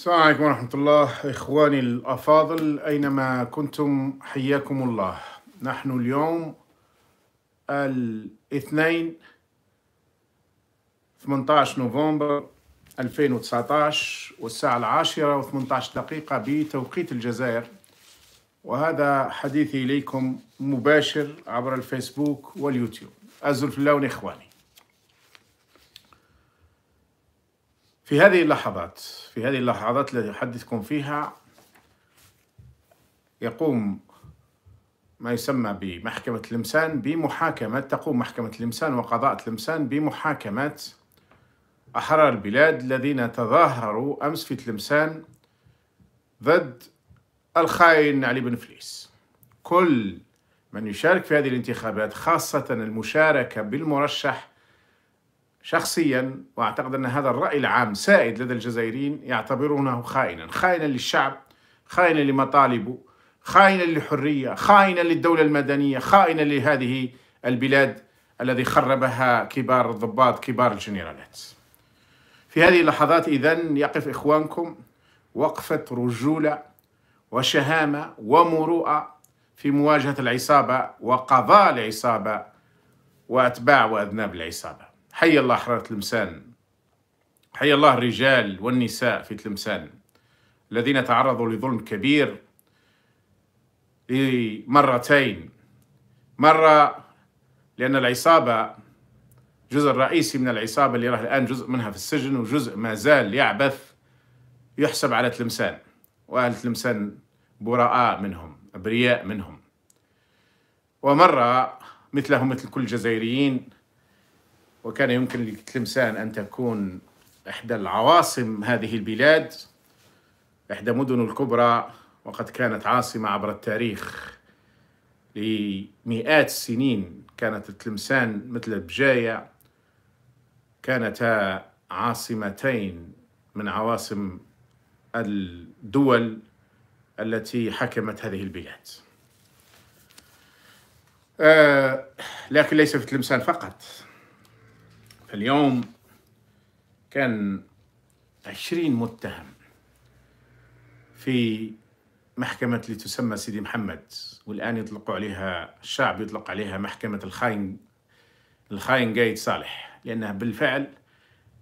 السلام عليكم ورحمة الله إخواني الأفاضل أينما كنتم حياكم الله نحن اليوم الاثنين 18 نوفمبر 2019 والساعة العاشرة و18 دقيقة بتوقيت الجزائر وهذا حديثي إليكم مباشر عبر الفيسبوك واليوتيوب أزل في اللون إخواني في هذه اللحظات في هذه اللحظات التي أحدثكم فيها يقوم ما يسمى بمحكمة لمسان بمحاكمة تقوم محكمة لمسان وقضاء لمسان بمحاكمة أحرار البلاد الذين تظاهروا أمس في تلمسان ضد الخائن علي بن فليس كل من يشارك في هذه الانتخابات خاصة المشاركة بالمرشح شخصيا واعتقد ان هذا الراي العام سائد لدى الجزائريين يعتبرونه خائنا، خائنا للشعب، خائنا لمطالبه، خائنا للحريه، خائنا للدوله المدنيه، خائنا لهذه البلاد الذي خربها كبار الضباط، كبار الجنرالات. في هذه اللحظات اذا يقف اخوانكم وقفه رجوله وشهامه ومروءه في مواجهه العصابه وقضاء العصابه واتباع واذناب العصابه. حي الله حرارة تلمسان حي الله الرجال والنساء في تلمسان الذين تعرضوا لظلم كبير مرتين مرة لأن العصابة جزء رئيسي من العصابة اللي راه الآن جزء منها في السجن وجزء ما زال يعبث يحسب على تلمسان وأهل تلمسان براء منهم أبرياء منهم ومرة مثلهم مثل كل الجزائريين وكان يمكن لتلمسان أن تكون إحدى العواصم هذه البلاد إحدى مدن الكبرى وقد كانت عاصمة عبر التاريخ لمئات السنين كانت تلمسان مثل البجاية كانتا عاصمتين من عواصم الدول التي حكمت هذه البلاد آه لكن ليس في تلمسان فقط اليوم كان عشرين متهم في محكمة اللي تسمى سيدي محمد والآن يطلقوا عليها الشعب يطلق عليها محكمة الخاين الخاين قايد صالح لأنها بالفعل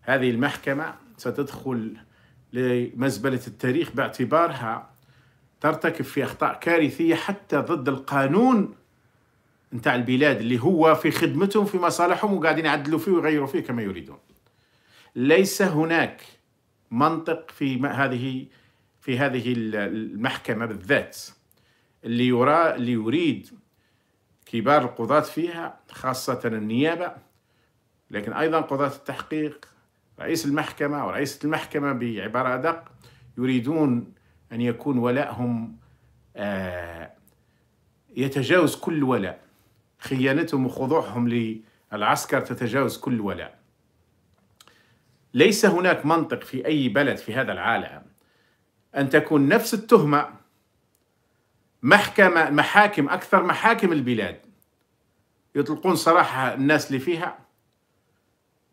هذه المحكمة ستدخل لمزبلة التاريخ باعتبارها ترتكب في أخطاء كارثية حتى ضد القانون نتاع البلاد اللي هو في خدمتهم في مصالحهم وقاعدين يعدلوا فيه ويغيروا فيه كما يريدون ليس هناك منطق في هذه في هذه المحكمه بالذات اللي يرى اللي يريد كبار القضاة فيها خاصة النيابة لكن أيضا قضاة التحقيق رئيس المحكمة ورئيسة المحكمة بعبارة أدق يريدون أن يكون ولائهم آه، يتجاوز كل ولاء خيانتهم وخضوعهم للعسكر تتجاوز كل ولاء ليس هناك منطق في أي بلد في هذا العالم أن تكون نفس التهمة محكمة محاكم أكثر محاكم البلاد يطلقون صراحة الناس اللي فيها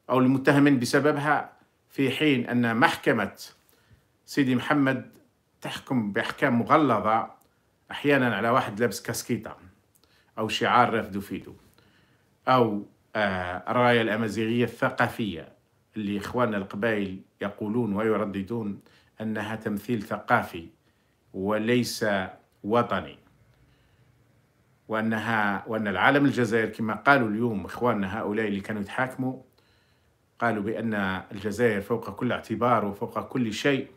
أو المتهمين بسببها في حين أن محكمة سيدي محمد تحكم بأحكام مغلظة أحيانا على واحد لابس كاسكيتا أو شعار رفدو فيدو أو الراية آه، الأمازيغية الثقافية اللي إخواننا القبائل يقولون ويرددون أنها تمثيل ثقافي وليس وطني وأنها وأن العالم الجزائر كما قالوا اليوم إخواننا هؤلاء اللي كانوا يتحاكموا قالوا بأن الجزائر فوق كل اعتبار وفوق كل شيء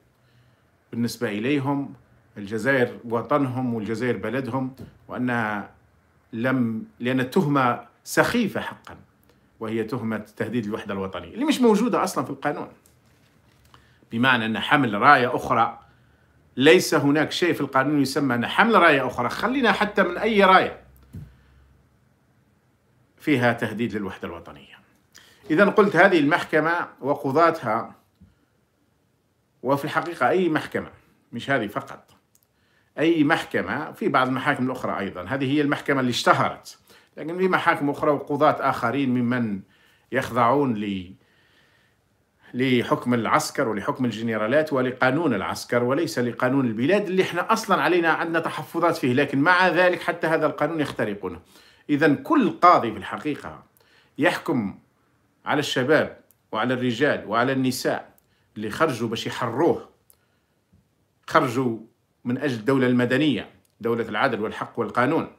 بالنسبة إليهم الجزائر وطنهم والجزائر بلدهم وأنها لم لأن التهمة سخيفة حقا وهي تهمة تهديد الوحدة الوطنية اللي مش موجودة أصلا في القانون بمعنى أن حمل راية أخرى ليس هناك شيء في القانون يسمى أن حمل راية أخرى خلينا حتى من أي راية فيها تهديد للوحدة الوطنية إذا قلت هذه المحكمة وقضاتها وفي الحقيقة أي محكمة مش هذه فقط أي محكمة في بعض المحاكم الأخرى أيضا هذه هي المحكمة اللي اشتهرت لكن في محاكم أخرى وقضاة آخرين ممن يخضعون ل لحكم العسكر ولحكم الجنرالات ولقانون العسكر وليس لقانون البلاد اللي احنا اصلا علينا عندنا تحفظات فيه لكن مع ذلك حتى هذا القانون يخترقونه اذا كل قاضي في الحقيقه يحكم على الشباب وعلى الرجال وعلى النساء اللي خرجوا باش يحروه خرجوا من أجل الدولة المدنية دولة العدل والحق والقانون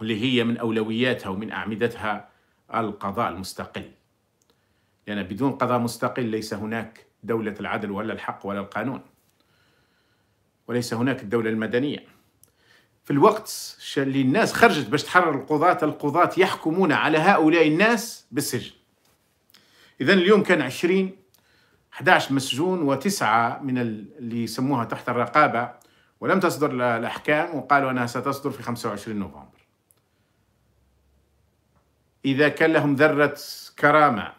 اللي هي من أولوياتها ومن أعمدتها القضاء المستقل لأن يعني بدون قضاء مستقل ليس هناك دولة العدل ولا الحق ولا القانون وليس هناك الدولة المدنية في الوقت اللي الناس خرجت باش تحرر القضاة القضاة يحكمون على هؤلاء الناس بالسجن إذا اليوم كان 20 11 مسجون وتسعة من اللي يسموها تحت الرقابة ولم تصدر الأحكام وقالوا أنها ستصدر في 25 نوفمبر إذا كان لهم ذرة كرامة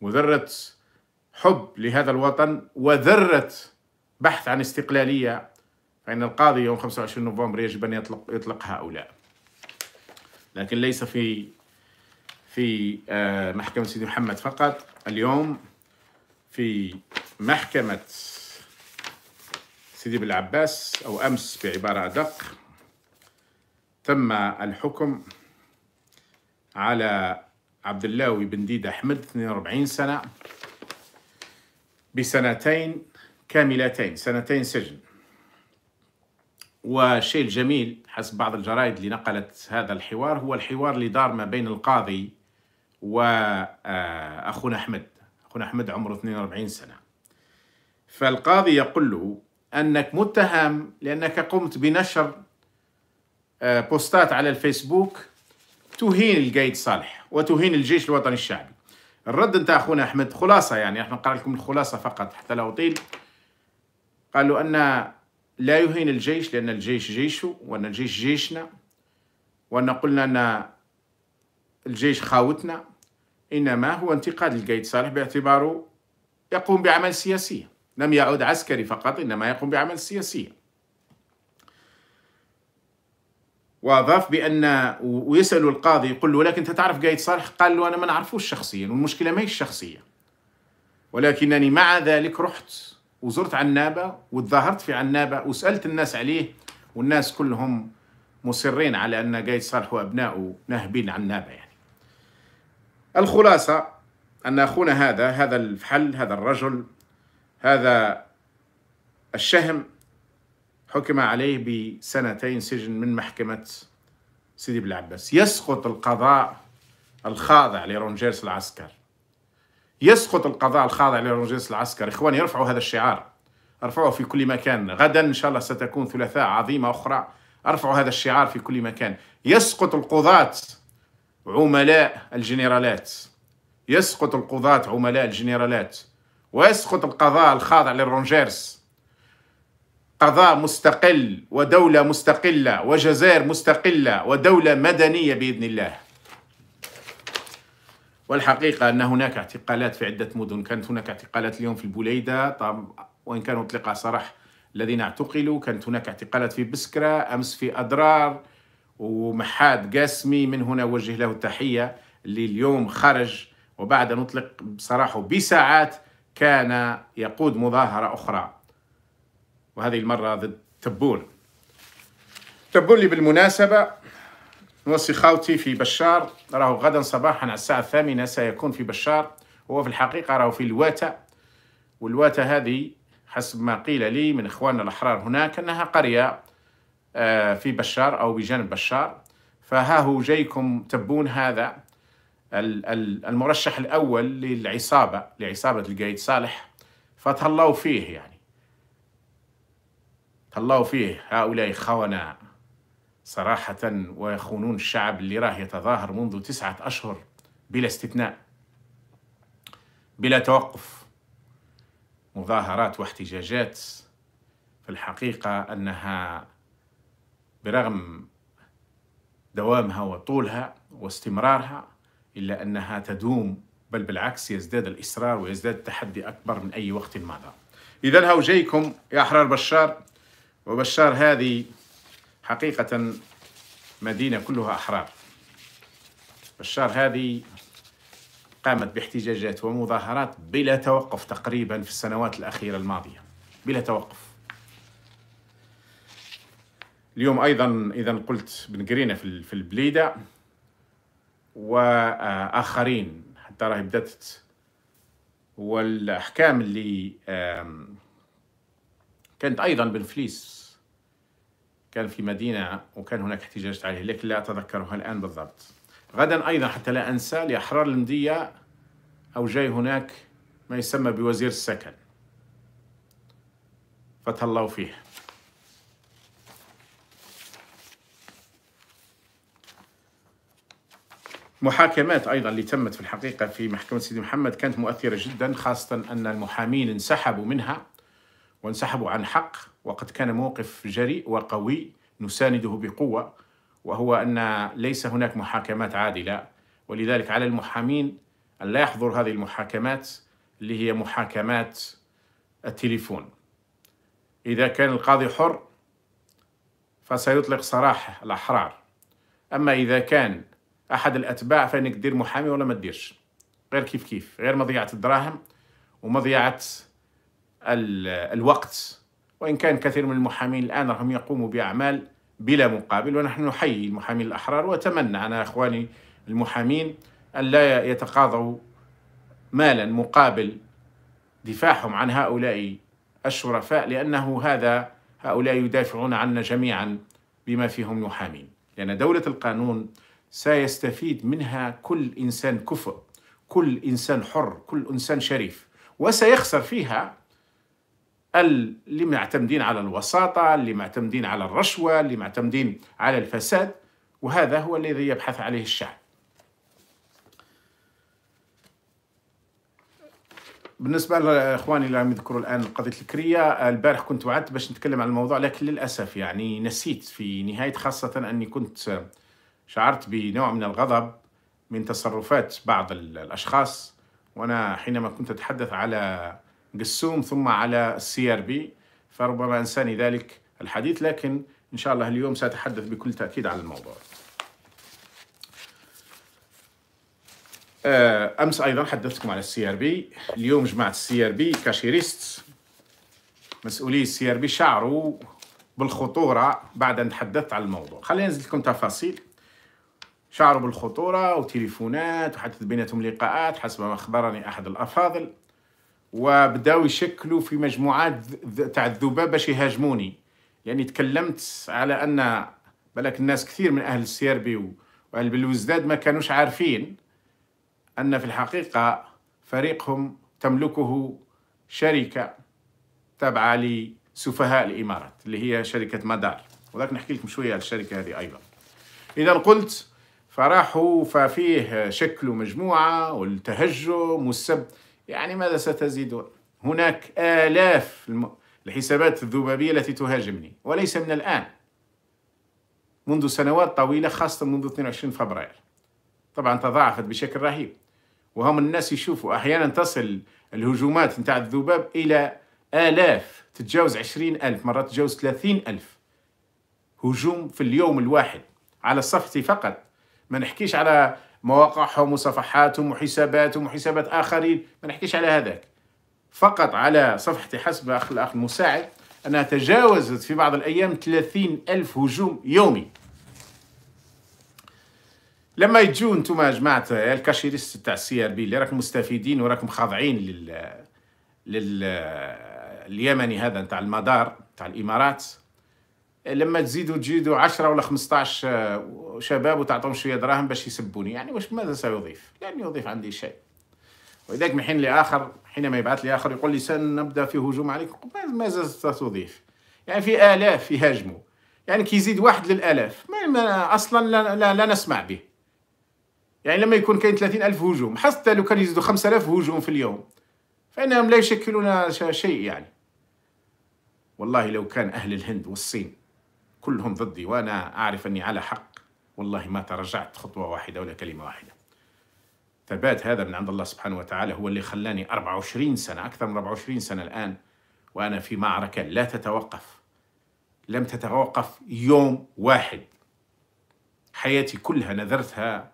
وذرة حب لهذا الوطن وذرة بحث عن استقلالية فإن القاضي يوم 25 نوفمبر يجب أن يطلق, يطلق هؤلاء لكن ليس في في آه، محكمة سيدي محمد فقط اليوم في محكمة سيدي بالعباس أو أمس بعبارة أدق تم الحكم على عبد اللاوي بن ديد أحمد 42 سنة بسنتين كاملتين سنتين سجن والشيء الجميل حسب بعض الجرائد اللي نقلت هذا الحوار هو الحوار اللي دار ما بين القاضي وأخونا آه، أحمد أخونا أحمد عمره 42 سنة فالقاضي يقول له أنك متهم لأنك قمت بنشر آه، بوستات على الفيسبوك تهين القايد صالح وتهين الجيش الوطني الشعبي الرد انت اخونا احمد خلاصه يعني احنا نقرا لكم الخلاصه فقط حتى لا اطيل قالوا ان لا يهين الجيش لان الجيش جيشه وان الجيش جيشنا وان قلنا ان الجيش خاوتنا انما هو انتقاد القايد صالح باعتباره يقوم بعمل سياسيه لم يعد عسكري فقط إنما يقوم بعمل سياسي واضاف بان ويسأل القاضي يقول له لكن انت تعرف قايد صالح قال له انا ما نعرفوش شخصيا والمشكله ما هي شخصيه ولكنني مع ذلك رحت وزرت عنابه وتظاهرت في عنابه وسالت الناس عليه والناس كلهم مصرين على ان قايد صالح وابنائه ناهبين عنابه يعني الخلاصه ان اخونا هذا هذا الفحل هذا الرجل هذا الشهم حكم عليه بسنتين سجن من محكمة سيدي بن العباس يسقط القضاء الخاضع لرونجيرس العسكر يسقط القضاء الخاضع لرونجيرس العسكر إخواني ارفعوا هذا الشعار ارفعوه في كل مكان غدا إن شاء الله ستكون ثلاثاء عظيمة أخرى ارفعوا هذا الشعار في كل مكان يسقط القضاة عملاء الجنرالات يسقط القضاة عملاء الجنرالات ويسقط القضاء الخاضع للرونجيرس قضاء مستقل ودولة مستقلة وجزائر مستقلة ودولة مدنية بإذن الله والحقيقة أن هناك اعتقالات في عدة مدن كانت هناك اعتقالات اليوم في البوليدة طب وإن كانوا اطلقا سراح الذين اعتقلوا كانت هناك اعتقالات في بسكرة أمس في أضرار ومحاد قاسمي من هنا وجه له التحية اللي اليوم خرج وبعد أن أطلق صراحه بساعات كان يقود مظاهرة أخرى وهذه المرة ضد تبون تبون لي بالمناسبة نوصي خاوتي في بشار راه غدا صباحا على الساعة الثامنة سيكون في بشار هو في الحقيقة راه في الواتة والواتة هذه حسب ما قيل لي من إخواننا الأحرار هناك أنها قرية آه، في بشار أو بجانب بشار فها هو جايكم تبون هذا المرشح الأول للعصابة لعصابة القايد صالح فتهلاوا فيه يعني تهلاوا فيه هؤلاء خونة صراحة ويخونون الشعب اللي راه يتظاهر منذ تسعة أشهر بلا استثناء بلا توقف مظاهرات واحتجاجات في الحقيقة أنها برغم دوامها وطولها واستمرارها إلا أنها تدوم بل بالعكس يزداد الإصرار ويزداد التحدي أكبر من أي وقت مضى إذا هاو جايكم يا أحرار بشار وبشار هذه حقيقة مدينة كلها أحرار بشار هذه قامت باحتجاجات ومظاهرات بلا توقف تقريبا في السنوات الأخيرة الماضية بلا توقف اليوم أيضا إذا قلت بنقرينا في البليدة واخرين حتى راهي بدات والاحكام اللي كانت ايضا بنفليس كان في مدينه وكان هناك احتجاجات عليه لكن لا اتذكرها الان بالضبط غدا ايضا حتى لا انسى لاحرار المديه او جاي هناك ما يسمى بوزير السكن فتح الله فيه محاكمات ايضا اللي تمت في الحقيقه في محكمه سيدي محمد كانت مؤثره جدا خاصه ان المحامين انسحبوا منها وانسحبوا عن حق وقد كان موقف جريء وقوي نسانده بقوه وهو ان ليس هناك محاكمات عادله ولذلك على المحامين ان لا يحضر هذه المحاكمات اللي هي محاكمات التليفون اذا كان القاضي حر فسيطلق سراح الاحرار اما اذا كان احد الاتباع فانك تدير محامي ولا ما تديرش غير كيف كيف غير مضيعه الدراهم ومضيعه الوقت وان كان كثير من المحامين الان راهم يقوموا باعمال بلا مقابل ونحن نحيي المحامين الاحرار واتمنى انا اخواني المحامين ان لا يتقاضوا مالا مقابل دفاعهم عن هؤلاء الشرفاء لانه هذا هؤلاء يدافعون عنا جميعا بما فيهم محامين لان دوله القانون سيستفيد منها كل انسان كفء كل انسان حر كل انسان شريف وسيخسر فيها اللي معتمدين على الوساطه اللي معتمدين على الرشوه اللي معتمدين على الفساد وهذا هو الذي يبحث عليه الشعب بالنسبه لاخواني اللي عم يذكروا الان قضيه الكريه البارح كنت وعدت باش نتكلم عن الموضوع لكن للاسف يعني نسيت في نهايه خاصه اني كنت شعرت بنوع من الغضب من تصرفات بعض الأشخاص وأنا حينما كنت أتحدث على قسوم ثم على السي ار بي فربما أنساني ذلك الحديث لكن إن شاء الله اليوم سأتحدث بكل تأكيد على الموضوع آه، أمس أيضا حدثتكم على السي ار بي اليوم جماعة السي ار بي كاشيريست مسؤولي السي ار بي شعروا بالخطورة بعد أن تحدثت على الموضوع خلينا نزيد لكم تفاصيل شعروا بالخطورة وتليفونات وحدث بيناتهم لقاءات حسب ما أخبرني أحد الأفاضل وبداوا يشكلوا في مجموعات تاع الذباب باش يهاجموني يعني تكلمت على أن بلك الناس كثير من أهل السيربي وأهل بالوزداد ما كانوش عارفين أن في الحقيقة فريقهم تملكه شركة تابعة لسفهاء الإمارات اللي هي شركة مدار وذاك نحكي لكم شوية على الشركة هذه أيضا إذا قلت فراحوا ففيه شكلوا مجموعة والتهجم والسب يعني ماذا ستزيدون هناك آلاف الحسابات الذبابية التي تهاجمني وليس من الآن منذ سنوات طويلة خاصة منذ 22 فبراير طبعا تضاعفت بشكل رهيب وهم الناس يشوفوا أحيانا تصل الهجومات نتاع الذباب إلى آلاف تتجاوز عشرين ألف مرات تتجاوز ثلاثين ألف هجوم في اليوم الواحد على صفتي فقط ما نحكيش على مواقعهم وصفحاتهم وحساباتهم وحسابات آخرين ما نحكيش على هذاك فقط على صفحتي حسب أخ الأخ المساعد أنها تجاوزت في بعض الأيام 30 ألف هجوم يومي لما يجوا انتم يا جماعه الكاشيريست تاع السي ار بي اللي راكم مستفيدين وراكم خاضعين لل لل اليمني هذا نتاع المدار تاع الامارات لما تزيدوا تجيدوا 10 ولا 15 آه، شباب وتعطوهم شويه دراهم باش يسبوني يعني واش ماذا سيضيف؟ لن يضيف عندي شيء ولذلك من حين لاخر حينما يبعث لي اخر يقول لي سنبدا في هجوم عليك ماذا ستضيف؟ يعني في الاف يهاجموا يعني كي يزيد واحد للالاف ما اصلا لا, لا, لا نسمع به يعني لما يكون كاين 30 ألف هجوم حتى لو كان يزيدوا 5000 هجوم في اليوم فإنهم لا يشكلون شيء يعني والله لو كان أهل الهند والصين كلهم ضدي وأنا أعرف أني على حق والله ما تراجعت خطوة واحدة ولا كلمة واحدة ثبات هذا من عند الله سبحانه وتعالى هو اللي خلاني 24 سنة أكثر من 24 سنة الآن وأنا في معركة لا تتوقف لم تتوقف يوم واحد حياتي كلها نذرتها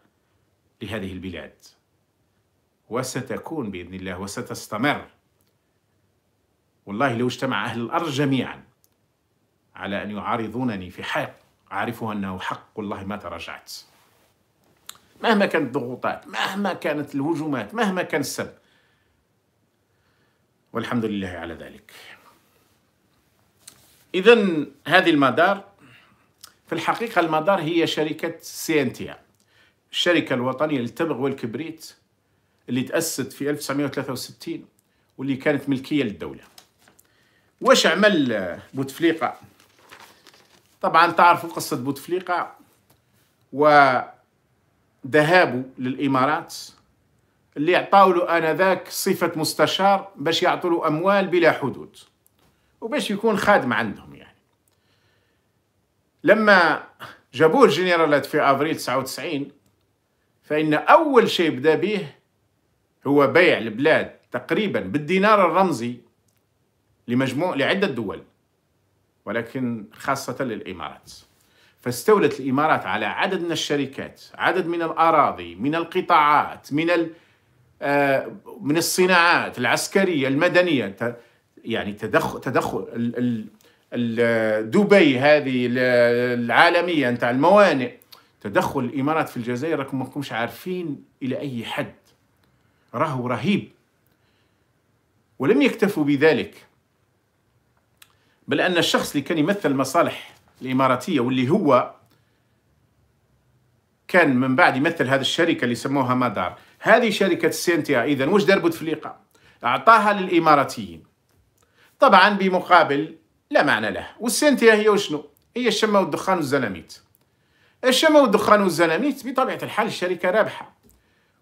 لهذه البلاد وستكون بإذن الله وستستمر والله لو اجتمع أهل الأرض جميعاً على أن يعارضونني في حق أعرفه أنه حق والله ما تراجعت مهما كانت الضغوطات مهما كانت الهجومات مهما كان السب والحمد لله على ذلك إذا هذه المدار في الحقيقة المدار هي شركة سينتيا الشركة الوطنية للتبغ والكبريت اللي تأسست في 1963 واللي كانت ملكية للدولة واش عمل بوتفليقة طبعا تعرفوا قصة بوتفليقة وذهابه للإمارات اللي عطاو له انذاك صفه مستشار باش يعطوا له اموال بلا حدود وباش يكون خادم عندهم يعني لما جابوه الجنرالات في افريل 99 فان اول شيء بدا به هو بيع البلاد تقريبا بالدينار الرمزي لمجموع لعده دول ولكن خاصة للإمارات فاستولت الإمارات على عدد من الشركات عدد من الأراضي من القطاعات من آه، من الصناعات العسكرية المدنية يعني تدخل تدخل دبي هذه العالمية نتاع الموانئ تدخل الإمارات في الجزائر راكم ما عارفين إلى أي حد راهو رهيب ولم يكتفوا بذلك بل أن الشخص اللي كان يمثل المصالح الإماراتية واللي هو كان من بعد يمثل هذه الشركة اللي سموها مدار هذه شركة سينتيا إذا وش دار بوتفليقة أعطاها للإماراتيين طبعا بمقابل لا معنى له والسينتيا هي وشنو هي الشمة والدخان والزلاميت الشمة والدخان والزلاميت بطبيعة الحال الشركة رابحة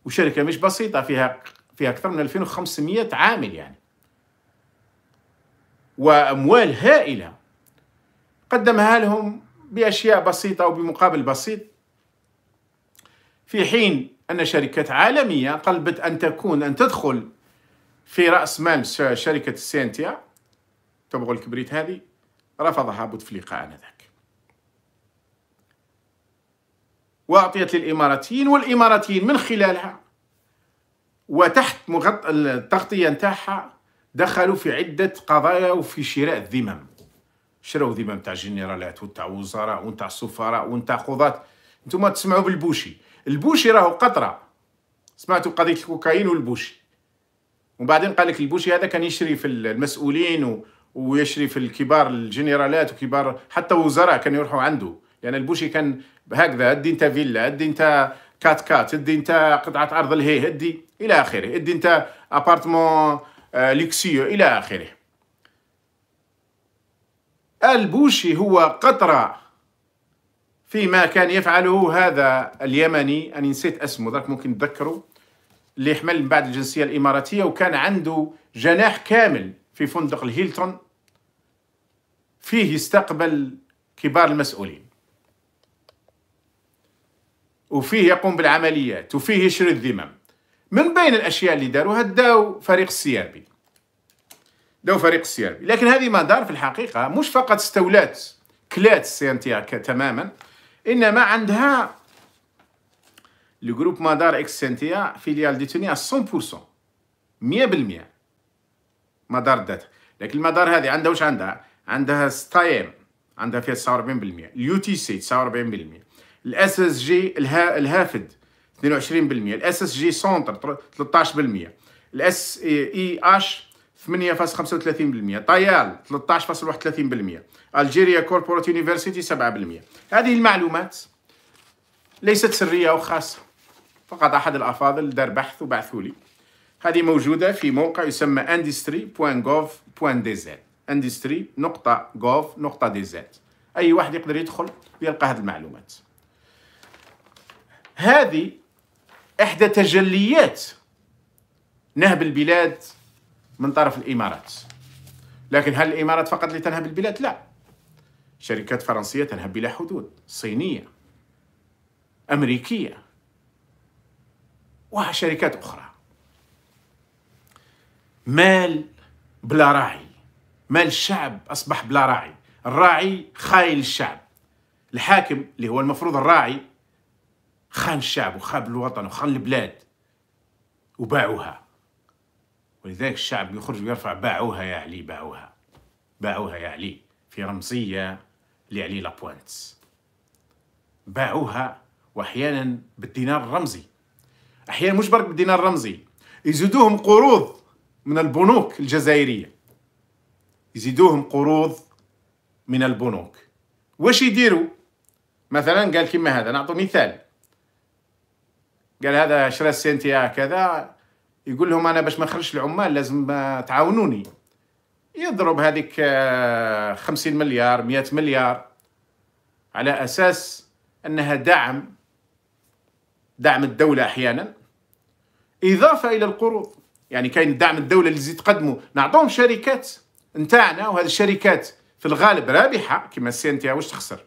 وشركة مش بسيطة فيها فيها أكثر من 2500 عامل يعني وأموال هائلة قدمها لهم بأشياء بسيطة أو بمقابل بسيط في حين أن شركات عالمية طلبت أن تكون أن تدخل في رأس مال شركة سينتيا تبغى الكبريت هذه رفضها بوتفليقة آنذاك وأعطيت للإماراتيين والإماراتيين من خلالها وتحت مغط... التغطية نتاعها دخلوا في عدة قضايا وفي شراء الذمم شراو ذمم تاع الجنرالات وتاع وزراء وتاع السفراء وتاع قضاة نتوما تسمعوا بالبوشي البوشي راهو قطرة سمعتوا قضية الكوكايين والبوشي وبعدين قال لك البوشي هذا كان يشري في المسؤولين و... ويشري في الكبار الجنرالات وكبار حتى وزراء كان يروحوا عنده لان يعني البوشي كان هكذا ادي انت فيلا ادي انت كات كات ادي انت قطعه ارض الهيه ادي الى اخره ادي انت ابارتمون آه، لكسيو إلى آخره البوشي هو قطرة فيما كان يفعله هذا اليمني أنا نسيت اسمه ذاك ممكن تذكروا اللي حمل من بعد الجنسية الإماراتية وكان عنده جناح كامل في فندق الهيلتون فيه يستقبل كبار المسؤولين وفيه يقوم بالعمليات وفيه يشري الذمم من بين الاشياء اللي داروها داو فريق السيربي داو فريق السيربي لكن هذه ما دار في الحقيقه مش فقط استولات كلات سيانتياك تماما انما عندها جروب مدار اكس سينتيا فيليال ديتوني 100% 100% مدار دات لكن المدار هذه عندها واش عندها عندها ستايم عندها فيها 49% اليو تي سي 49% الاس اس جي الهافد 22% الاس اس جي سونتر 13% الاس اي اش 8.35% طيال 13.31% الجيريا كوربوريت يونيفرسيتي 7% هذه المعلومات ليست سريه وخاصه فقط احد الافاضل دار بحث وبعثوا لي هذه موجوده في موقع يسمى industry.gov.dz industry.gov.dz اي واحد يقدر يدخل ويلقى هذه المعلومات هذه إحدى تجليات نهب البلاد من طرف الإمارات لكن هل الإمارات فقط لتنهب البلاد؟ لا شركات فرنسية تنهب بلا حدود صينية أمريكية وشركات أخرى مال بلا راعي مال الشعب أصبح بلا راعي الراعي خايل الشعب الحاكم اللي هو المفروض الراعي خان الشعب وخاب الوطن وخان البلاد وباعوها ولذلك الشعب يخرج ويرفع باعوها يا علي باعوها باعوها يا علي في رمزية لعلي لابوانتس باعوها وأحيانا بالدينار الرمزي أحيانا مش برك بالدينار الرمزي يزيدوهم قروض من البنوك الجزائرية يزيدوهم قروض من البنوك واش يديروا مثلا قال كما هذا نعطي مثال قال هذا شرا سنتيا كذا يقول لهم انا باش ما نخرجش العمال لازم تعاونوني يضرب هذيك 50 آه، مليار 100 مليار على اساس انها دعم دعم الدوله احيانا اضافه الى القروض يعني كاين دعم الدوله اللي تزيد تقدمه نعطوهم شركات نتاعنا وهذه الشركات في الغالب رابحه كما السي واش تخسر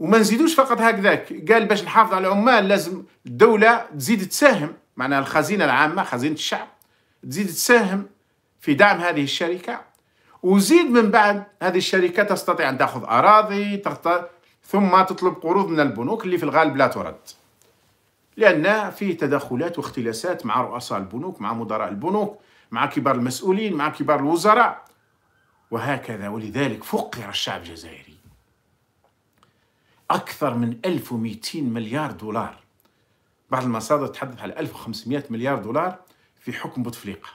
وما نزيدوش فقط هكذاك قال باش نحافظ على العمال لازم الدولة تزيد تساهم معناها الخزينة العامة خزينة الشعب تزيد تساهم في دعم هذه الشركة وزيد من بعد هذه الشركة تستطيع أن تأخذ أراضي تغط... ثم تطلب قروض من البنوك اللي في الغالب لا ترد لأن في تدخلات واختلاسات مع رؤساء البنوك مع مدراء البنوك مع كبار المسؤولين مع كبار الوزراء وهكذا ولذلك فقر الشعب الجزائري أكثر من 1200 مليار دولار بعض المصادر تحدث على 1500 مليار دولار في حكم بوتفليقة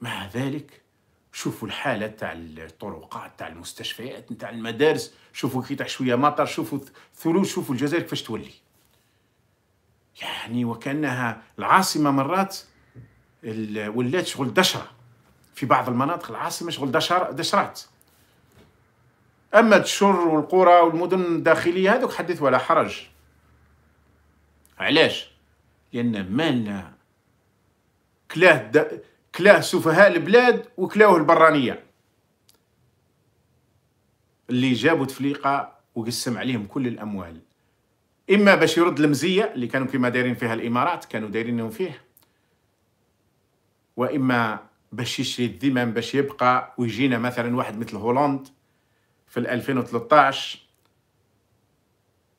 مع ذلك شوفوا الحالة تاع الطرقات تاع المستشفيات تاع المدارس شوفوا كي تاع شوية مطر شوفوا ثلوج شوفوا الجزائر كيفاش تولي يعني وكأنها العاصمة مرات ولات شغل دشرة في بعض المناطق العاصمة شغل دشرات أما تشر والقرى والمدن الداخلية هذوك حدث ولا حرج علاش لأن مالنا كلاه دا كلاه سفهاء البلاد وكلاه البرانية اللي جابوا تفليقة وقسم عليهم كل الأموال إما باش يرد المزية اللي كانوا كيما دايرين فيها الإمارات كانوا دايرينهم فيه وإما باش يشري الذمم باش يبقى ويجينا مثلا واحد مثل هولندا في 2013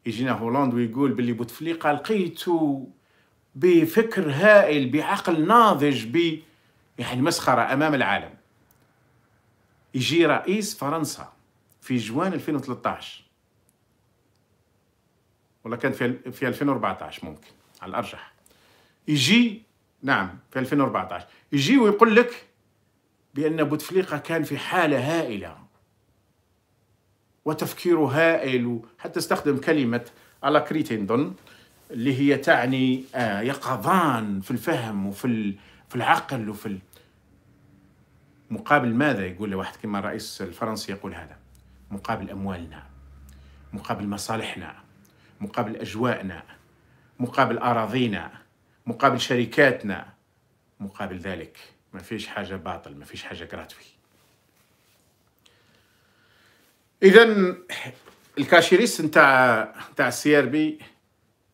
يجينا هولاند ويقول باللي بوتفليقه لقيته بفكر هائل بعقل ناضج ب يعني مسخره امام العالم يجي رئيس فرنسا في جوان 2013 ولا كان في في 2014 ممكن على الارجح يجي نعم في 2014 يجي ويقول لك بان بوتفليقه كان في حاله هائله وتفكيره هائل حتى استخدم كلمة على كريتندون اللي هي تعني آه، يقظان في الفهم وفي في العقل وفي مقابل ماذا يقول لواحد كما الرئيس الفرنسي يقول هذا مقابل أموالنا مقابل مصالحنا مقابل أجواءنا مقابل أراضينا مقابل شركاتنا مقابل ذلك ما فيش حاجة باطل ما فيش حاجة جراتوي اذا الكاشيريس نتاع نتاع السي ار بي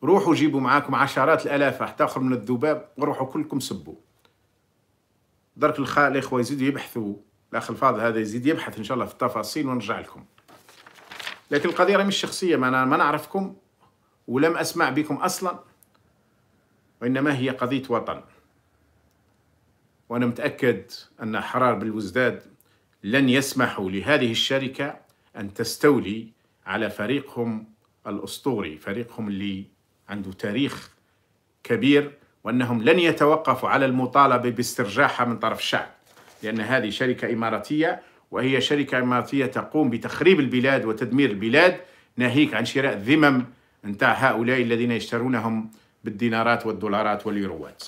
روحوا جيبوا معاكم عشرات الالاف راح تاخر من الذباب وروحوا كلكم سبوا درك الخاء الاخوه يزيدوا يبحثوا الاخ الفاضل هذا يزيد يبحث ان شاء الله في التفاصيل ونرجع لكم لكن القضيه مش شخصيه ما انا ما نعرفكم ولم اسمع بكم اصلا وانما هي قضيه وطن وانا متاكد ان حرار بالوزداد لن يسمحوا لهذه الشركه أن تستولي على فريقهم الأسطوري فريقهم اللي عنده تاريخ كبير وأنهم لن يتوقفوا على المطالبة باسترجاعها من طرف الشعب لأن هذه شركة إماراتية وهي شركة إماراتية تقوم بتخريب البلاد وتدمير البلاد ناهيك عن شراء الذمم نتاع هؤلاء الذين يشترونهم بالدينارات والدولارات واليوروات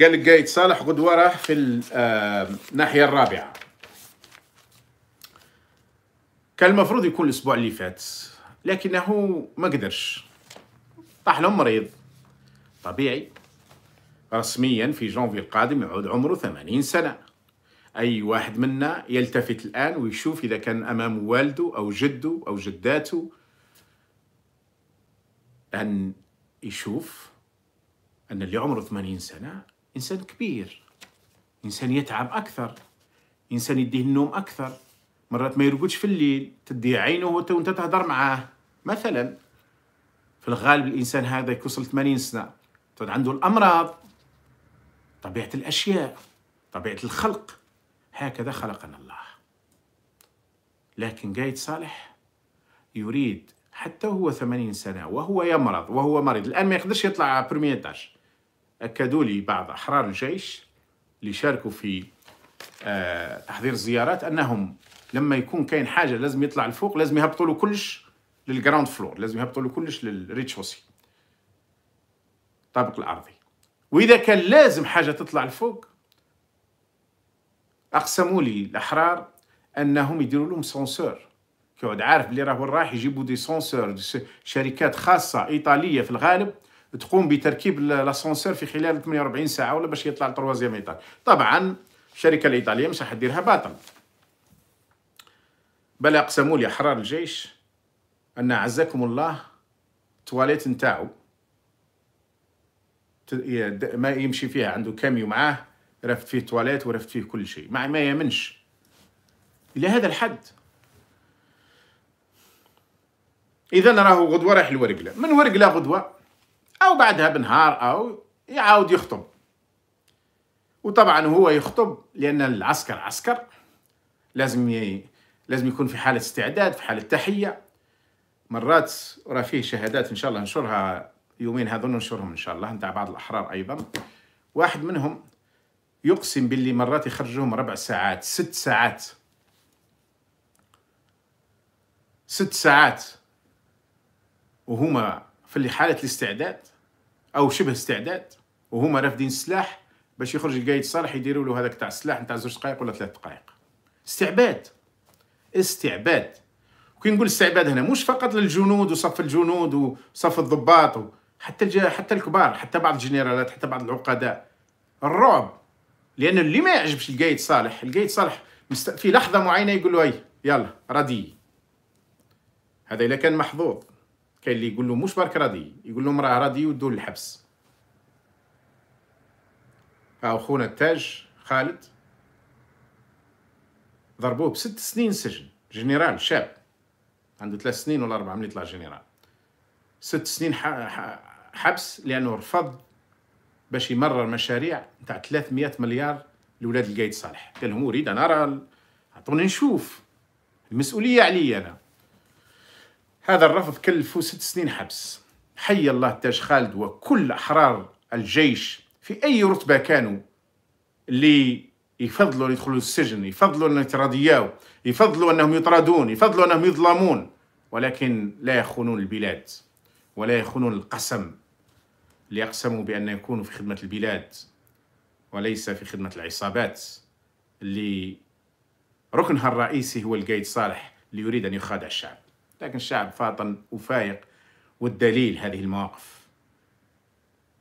قال لك قايد صالح قدوة راح في آه، الناحية الرابعة كان المفروض يكون الأسبوع اللي فات لكنه ما قدرش طاح له مريض طبيعي رسميا في جانفي القادم يعود عمره ثمانين سنة أي واحد منا يلتفت الآن ويشوف إذا كان أمام والده أو جده أو جداته أن يشوف أن اللي عمره ثمانين سنة إنسان كبير إنسان يتعب أكثر إنسان يديه النوم أكثر مرات ما يرقدش في الليل تدي عينه وأنت تهضر معاه مثلا في الغالب الإنسان هذا يوصل 80 سنة تعود عنده الأمراض طبيعة الأشياء طبيعة الخلق هكذا خلقنا الله لكن قايد صالح يريد حتى هو 80 سنة وهو يمرض وهو مريض الآن ما يقدرش يطلع برميتاج أكدوا لي بعض أحرار الجيش اللي شاركوا في آه، تحضير الزيارات أنهم لما يكون كاين حاجة لازم يطلع الفوق لازم يهبطوا له كلش للجراوند فلور لازم يهبطوا له كلش للريتشوسي الطابق الأرضي وإذا كان لازم حاجة تطلع الفوق أقسموا لي الأحرار أنهم يديروا لهم سونسور كيعود عارف بلي راه وين رايح يجيبوا دي سونسور دي شركات خاصة إيطالية في الغالب تقوم بتركيب لاسانسور في خلال 48 ساعه ولا باش يطلع لتروازيام ايطاج طبعا الشركه الايطاليه مش راح ديرها باطل بل اقسموا لي احرار الجيش ان عزكم الله تواليت نتاعو ما يمشي فيها عنده كاميو معاه رفت فيه تواليت ورفت فيه كل شيء مع ما يمنش الى هذا الحد اذا راهو غدوه رايح لورقله من ورقله غدوه أو بعدها بنهار أو يعاود يخطب وطبعا هو يخطب لأن العسكر عسكر لازم ي... لازم يكون في حالة استعداد في حالة تحية مرات راه فيه شهادات إن شاء الله ننشرها يومين هذول ننشرهم إن شاء الله نتاع بعض الأحرار أيضا واحد منهم يقسم باللي مرات يخرجوهم ربع ساعات ست ساعات ست ساعات وهما في حالة الاستعداد أو شبه استعداد وهما رافدين السلاح باش يخرج القايد صالح يديروا له هذاك تاع السلاح نتاع زوج دقائق ولا ثلاث دقائق استعباد استعباد كي نقول استعباد هنا مش فقط للجنود وصف الجنود وصف الضباط حتى الج... حتى الكبار حتى بعض الجنرالات حتى بعض العقداء الرعب لان اللي ما يعجبش القايد صالح القايد صالح في لحظه معينه يقول له اي يلا ردي هذا اذا كان محظوظ كاين اللي يقول له مش برك راضي يقول لهم راه راضي يودوا للحبس او خونا التاج خالد ضربوه بست سنين سجن جنرال شاب عنده ثلاث سنين ولا اربعه ملي طلع جنرال ست سنين حبس لانه رفض باش يمرر مشاريع نتاع 300 مليار لولاد القايد صالح قال لهم اريد انا راه عطوني نشوف المسؤوليه علي انا هذا الرفض كلفه ست سنين حبس حي الله تاج خالد وكل أحرار الجيش في أي رتبة كانوا اللي يفضلوا يدخلوا السجن يفضلوا أن يتراضياو يفضلوا أنهم يطردون يفضلوا أنهم يظلمون ولكن لا يخونون البلاد ولا يخونون القسم ليقسموا بأن يكونوا في خدمة البلاد وليس في خدمة العصابات اللي ركنها الرئيسي هو القايد صالح اللي يريد أن يخادع الشعب لكن الشعب فاطن وفايق والدليل هذه المواقف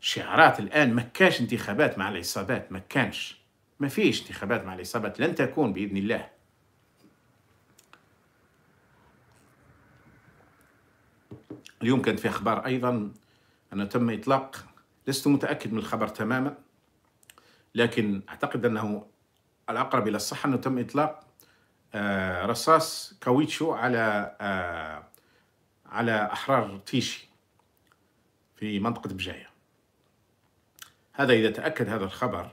شعارات الآن ما انتخابات مع العصابات ما كانش ما فيش انتخابات مع العصابات لن تكون بإذن الله اليوم كانت في أخبار أيضا أنه تم إطلاق لست متأكد من الخبر تماما لكن أعتقد أنه الأقرب إلى الصحة أنه تم إطلاق آه، رصاص كاويتشو على آه، على أحرار تيشي في منطقة بجاية هذا إذا تأكد هذا الخبر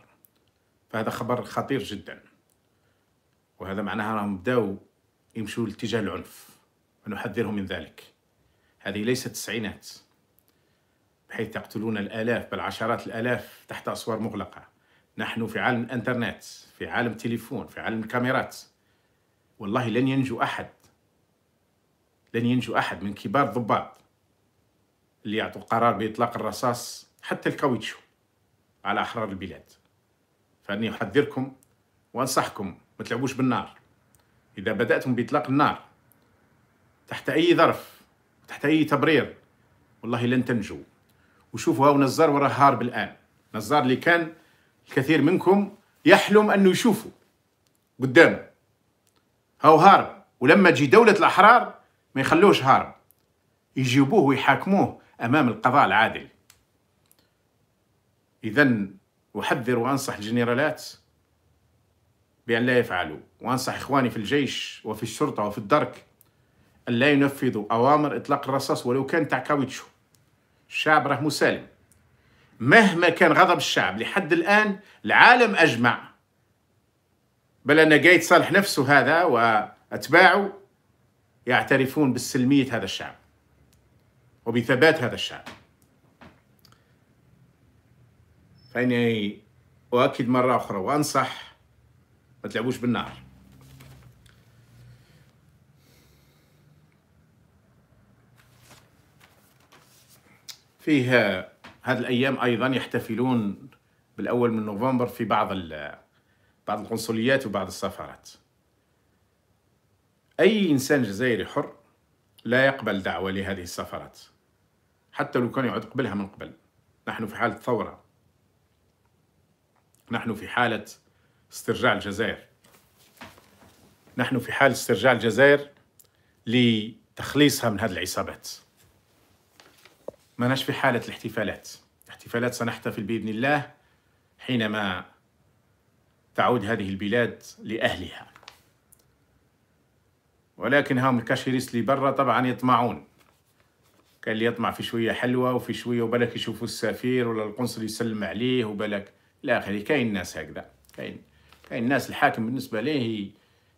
فهذا خبر خطير جدا وهذا معناها راهم بداو يمشوا لاتجاه العنف ونحذرهم من ذلك هذه ليست التسعينات بحيث يقتلون الآلاف بل عشرات الآلاف تحت أسوار مغلقة نحن في عالم الإنترنت في عالم تليفون في عالم الكاميرات والله لن ينجو أحد لن ينجو أحد من كبار الضباط اللي يعطوا قرار بإطلاق الرصاص حتى الكاويتشو على أحرار البلاد فأني أحذركم وأنصحكم ما تلعبوش بالنار إذا بدأتم بإطلاق النار تحت أي ظرف تحت أي تبرير والله لن تنجو وشوفوا هاو نزار وراه هارب الآن نزار اللي كان الكثير منكم يحلم أنه يشوفه قدامه هاو هارب ولما تجي دولة الأحرار ما يخلوش هارب يجيبوه ويحاكموه أمام القضاء العادل إذا أحذر وأنصح الجنرالات بأن لا يفعلوا وأنصح إخواني في الجيش وفي الشرطة وفي الدرك أن لا ينفذوا أوامر إطلاق الرصاص ولو كان تاع كاويتشو الشعب راه مسالم مهما كان غضب الشعب لحد الآن العالم أجمع بل أن قايد صالح نفسه هذا وأتباعه يعترفون بالسلمية هذا الشعب وبثبات هذا الشعب فإني أؤكد مرة أخرى وأنصح ما تلعبوش بالنار فيه هذه الأيام أيضا يحتفلون بالأول من نوفمبر في بعض بعض القنصليات وبعض السفارات أي إنسان جزائري حر لا يقبل دعوة لهذه السفارات حتى لو كان يعد قبلها من قبل نحن في حالة ثورة نحن في حالة استرجاع الجزائر نحن في حال استرجاع الجزائر لتخليصها من هذه العصابات ما نش في حالة الاحتفالات الاحتفالات سنحتفل بإذن الله حينما تعود هذه البلاد لأهلها ولكن هم الكاشيريس اللي برا طبعا يطمعون كان اللي يطمع في شوية حلوة وفي شوية وبالك يشوفوا السفير ولا القنصل يسلم عليه وبلك إلى آخره كاين ناس هكذا كاين كاين ناس الحاكم بالنسبة ليه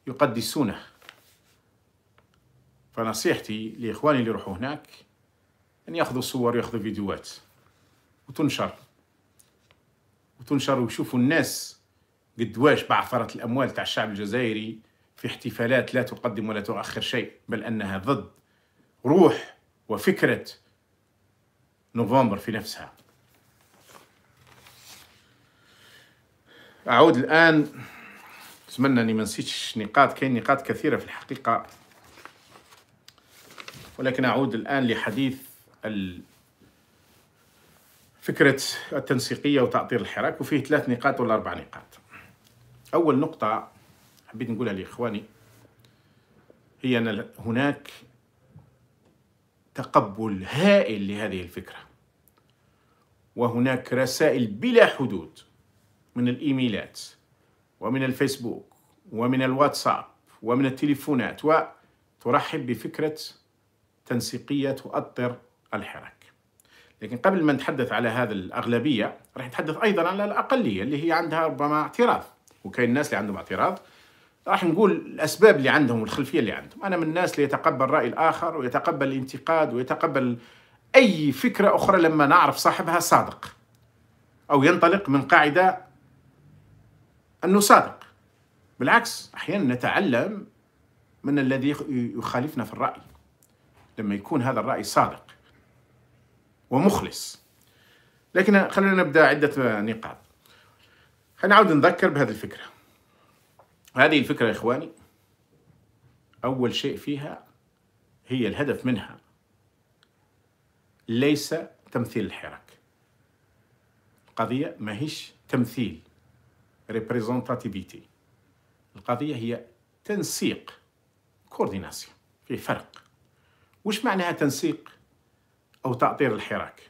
يقدسونه فنصيحتي لإخواني اللي يروحوا هناك أن يأخذوا صور ويأخذوا فيديوهات وتنشر وتنشر ويشوفوا الناس قدواش بعثرت الأموال تاع الشعب الجزائري في احتفالات لا تقدم ولا تؤخر شيء بل أنها ضد روح وفكرة نوفمبر في نفسها أعود الآن أتمنى أني ما نسيتش نقاط كاين نقاط كثيرة في الحقيقة ولكن أعود الآن لحديث فكرة التنسيقية وتأطير الحراك وفيه ثلاث نقاط ولا أربع نقاط أول نقطة حبيت نقولها لإخواني هي أن هناك تقبل هائل لهذه الفكرة وهناك رسائل بلا حدود من الإيميلات ومن الفيسبوك ومن الواتساب ومن التليفونات وترحب بفكرة تنسيقية تؤطر الحراك لكن قبل ما نتحدث على هذا الأغلبية راح نتحدث أيضا على الأقلية اللي هي عندها ربما اعتراف وكاين الناس اللي عندهم اعتراض راح نقول الاسباب اللي عندهم والخلفيه اللي عندهم انا من الناس اللي يتقبل راي الاخر ويتقبل الانتقاد ويتقبل اي فكره اخرى لما نعرف صاحبها صادق او ينطلق من قاعده انه صادق بالعكس احيانا نتعلم من الذي يخالفنا في الراي لما يكون هذا الراي صادق ومخلص لكن خلينا نبدا عده نقاط خلينا نعاود نذكر بهذه الفكرة هذه الفكرة يا إخواني أول شيء فيها هي الهدف منها ليس تمثيل الحراك القضية ماهيش تمثيل representativity القضية هي تنسيق كورديناسيون في فرق وش معناها تنسيق أو تعطير الحراك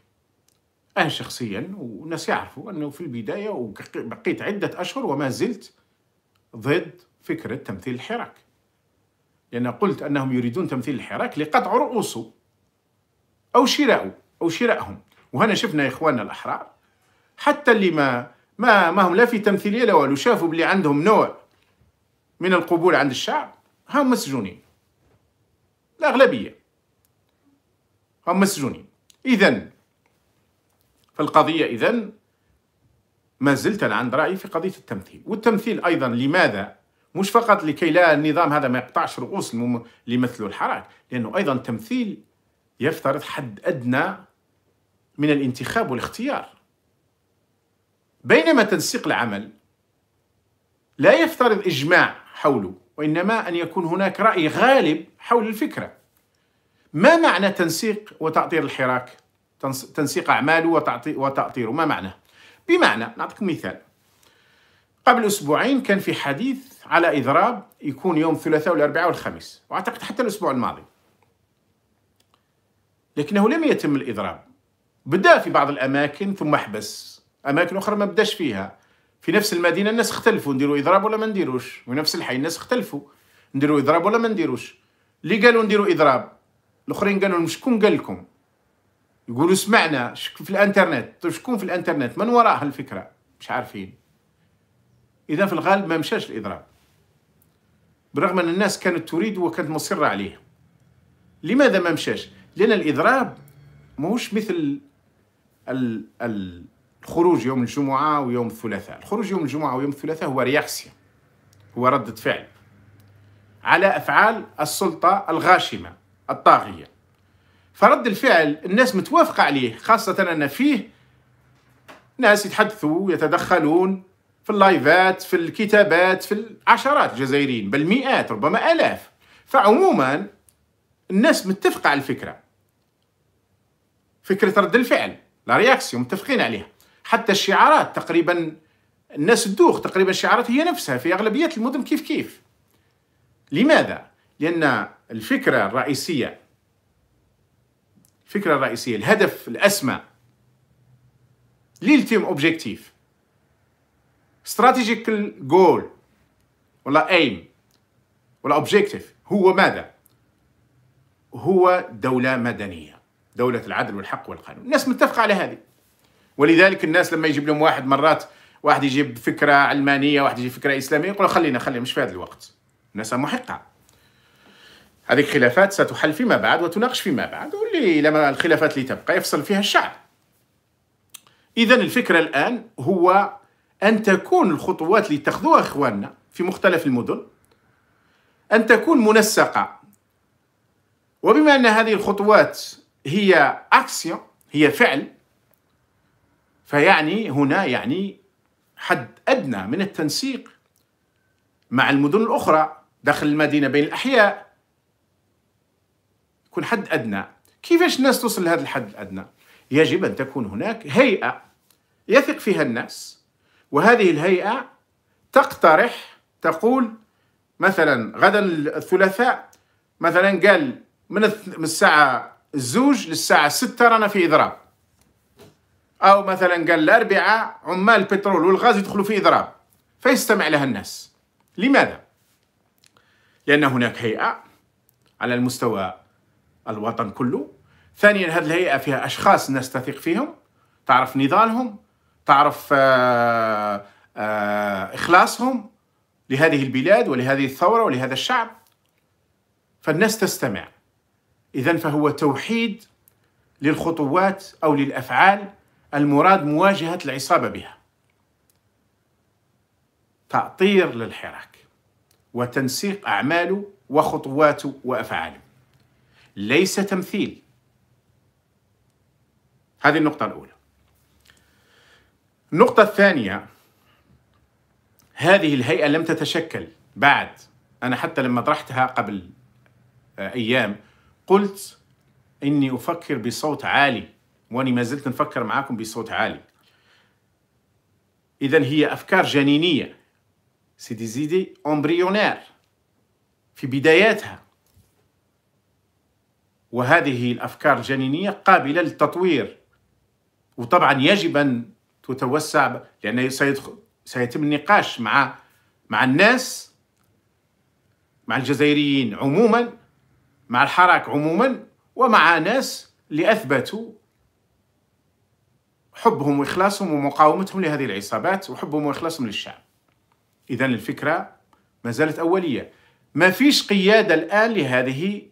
أنا شخصيا والناس يعرفوا أنه في البداية وبقيت عدة أشهر وما زلت ضد فكرة تمثيل الحراك لأن قلت أنهم يريدون تمثيل الحراك لقطع رؤوسه أو شراءه أو شرائهم وهنا شفنا يا إخواننا الأحرار حتى اللي ما ما ما هم لا في تمثيلية لا والو شافوا بلي عندهم نوع من القبول عند الشعب هم مسجونين الأغلبية هم مسجونين إذا فالقضية إذا ما زلت أنا عند رأيي في قضية التمثيل والتمثيل أيضا لماذا مش فقط لكي لا النظام هذا ما يقطعش رؤوس اللي يمثلوا الحراك لأنه أيضا التمثيل يفترض حد أدنى من الانتخاب والاختيار بينما تنسيق العمل لا يفترض إجماع حوله وإنما أن يكون هناك رأي غالب حول الفكرة ما معنى تنسيق وتأطير الحراك؟ تنسيق أعماله وتأطيره ما معناه بمعنى نعطيك مثال قبل أسبوعين كان في حديث على إضراب يكون يوم الثلاثاء والأربعاء والخميس وأعتقد حتى الأسبوع الماضي لكنه لم يتم الإضراب بدأ في بعض الأماكن ثم حبس أماكن أخرى ما بداش فيها في نفس المدينة الناس اختلفوا نديروا إضراب ولا ما نديروش نفس الحي الناس اختلفوا نديروا إضراب ولا ما نديروش اللي قالوا نديروا إضراب الآخرين قالوا شكون قال لكم يقولوا سمعنا في الانترنت طيب شكون في الانترنت من وراء هالفكره مش عارفين اذا في الغالب ما مشاش الاضراب بالرغم ان الناس كانت تريد وكانت مصره عليه لماذا ما مشاش لان الاضراب ماهوش مثل الخروج يوم الجمعه ويوم الثلاثاء الخروج يوم الجمعه ويوم الثلاثاء هو رياكسيا هو ردة فعل على أفعال السلطة الغاشمة الطاغية فرد الفعل الناس متوافقة عليه خاصة أن فيه ناس يتحدثوا يتدخلون في اللايفات في الكتابات في العشرات الجزائريين بل مئات ربما آلاف فعموما الناس متفقة على الفكرة فكرة رد الفعل لا رياكسيون متفقين عليها حتى الشعارات تقريبا الناس تدوخ تقريبا الشعارات هي نفسها في أغلبية المدن كيف كيف لماذا؟ لأن الفكرة الرئيسية الفكرة الرئيسية الهدف الأسمى للتيم اوبجيكتيف استراتيجيكال جول ولا ايم ولا اوبجيكتيف هو ماذا؟ هو دولة مدنية دولة العدل والحق والقانون الناس متفقة على هذه ولذلك الناس لما يجيب لهم واحد مرات واحد يجيب فكرة علمانية واحد يجيب فكرة إسلامية يقول خلينا خلينا مش في هذا الوقت الناس محقة هذه خلافات ستحل فيما بعد وتناقش فيما بعد واللي لما الخلافات اللي تبقى يفصل فيها الشعب إذا الفكرة الآن هو أن تكون الخطوات اللي تاخذوها إخواننا في مختلف المدن أن تكون منسقة وبما أن هذه الخطوات هي أكسيون هي فعل فيعني هنا يعني حد أدنى من التنسيق مع المدن الأخرى داخل المدينة بين الأحياء يكون حد أدنى كيفاش الناس توصل لهذا الحد الأدنى يجب أن تكون هناك هيئة يثق فيها الناس وهذه الهيئة تقترح تقول مثلا غدا الثلاثاء مثلا قال من الساعة الزوج للساعة ستة رانا في إضراب أو مثلا قال الأربعاء عمال البترول والغاز يدخلوا في إضراب فيستمع لها الناس لماذا؟ لأن هناك هيئة على المستوى الوطن كله ثانيا هذه الهيئة فيها أشخاص الناس تثق فيهم تعرف نضالهم تعرف آآ آه، آآ آه، إخلاصهم لهذه البلاد ولهذه الثورة ولهذا الشعب فالناس تستمع إذا فهو توحيد للخطوات أو للأفعال المراد مواجهة العصابة بها تعطير للحراك وتنسيق أعماله وخطواته وأفعاله ليس تمثيل هذه النقطة الأولى النقطة الثانية هذه الهيئة لم تتشكل بعد أنا حتى لما طرحتها قبل آه، أيام قلت إني أفكر بصوت عالي وأني ما زلت نفكر معاكم بصوت عالي إذا هي أفكار جنينية سيدي زيدي أمبريونير في بداياتها وهذه الافكار الجنينيه قابله للتطوير وطبعا يجب ان تتوسع لان سيدخل سيتم النقاش مع مع الناس مع الجزائريين عموما مع الحراك عموما ومع ناس اللي اثبتوا حبهم واخلاصهم ومقاومتهم لهذه العصابات وحبهم واخلاصهم للشعب اذا الفكره ما زالت اوليه ما فيش قياده الان لهذه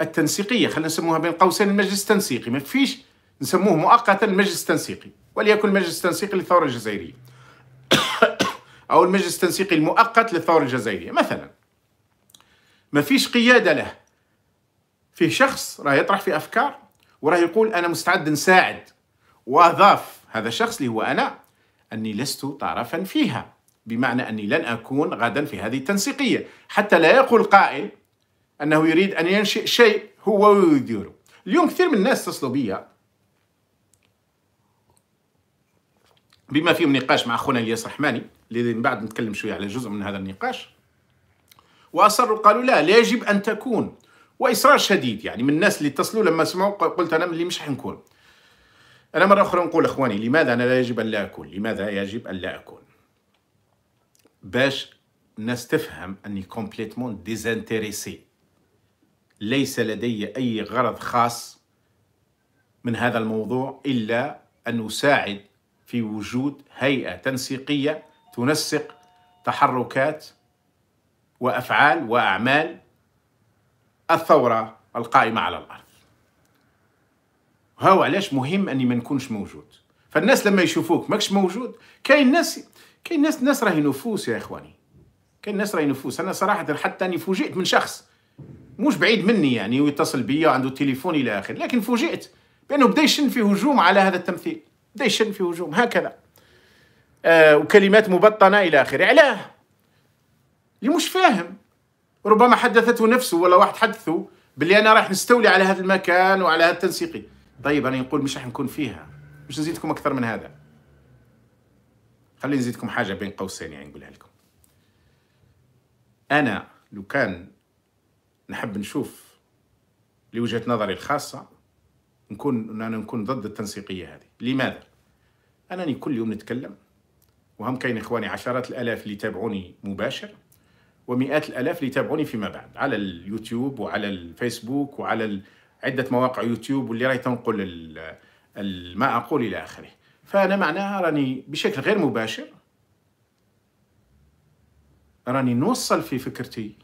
التنسيقيه خلينا نسموها بين قوسين المجلس التنسيقي ما فيش نسموه مؤقتا المجلس التنسيقي وليكن المجلس التنسيقي للثوره الجزائريه او المجلس التنسيقي المؤقت للثوره الجزائريه مثلا ما فيش قياده له في شخص راه يطرح في افكار وراه يقول انا مستعد نساعد واضاف هذا الشخص اللي هو انا اني لست طرفا فيها بمعنى اني لن اكون غدا في هذه التنسيقيه حتى لا يقول قائل أنه يريد أن ينشئ شيء هو ويديره اليوم كثير من الناس اتصلوا بي بما فيهم نقاش مع أخونا الياس رحماني اللي من بعد نتكلم شوية على جزء من هذا النقاش وأصروا قالوا لا لا يجب أن تكون وإصرار شديد يعني من الناس اللي اتصلوا لما سمعوا قلت أنا اللي مش حنكون أنا مرة أخرى نقول إخواني لماذا أنا لا يجب أن لا أكون لماذا يجب أن لا أكون باش الناس تفهم أني كومبليتمون ديزانتيريسي ليس لدي أي غرض خاص من هذا الموضوع إلا أن أساعد في وجود هيئة تنسيقية تنسق تحركات وأفعال وأعمال الثورة القائمة على الأرض هاو علاش مهم أني ما نكونش موجود فالناس لما يشوفوك ماكش موجود كاين ناس كاين ناس ناس راهي نفوس يا إخواني كاين ناس راهي نفوس أنا صراحة حتى أني فوجئت من شخص مش بعيد مني يعني ويتصل بيا عنده تليفون الى اخره لكن فوجئت بانه بدا يشن في هجوم على هذا التمثيل بدا يشن في هجوم هكذا آه وكلمات مبطنه الى اخره علاه اللي مش فاهم ربما حدثته نفسه ولا واحد حدثه باللي انا رايح نستولي على هذا المكان وعلى هذا التنسيقي طيب انا نقول مش راح نكون فيها مش نزيدكم اكثر من هذا خليني نزيدكم حاجه بين قوسين يعني نقولها لكم انا لو كان نحب نشوف لوجهه نظري الخاصه نكون انا نكون ضد التنسيقيه هذه لماذا انني كل يوم نتكلم وهم كاين اخواني عشرات الالاف اللي يتابعوني مباشر ومئات الالاف اللي يتابعوني فيما بعد على اليوتيوب وعلى الفيسبوك وعلى عده مواقع يوتيوب واللي راهي تنقل ما اقول الى اخره فانا معناها راني بشكل غير مباشر راني نوصل في فكرتي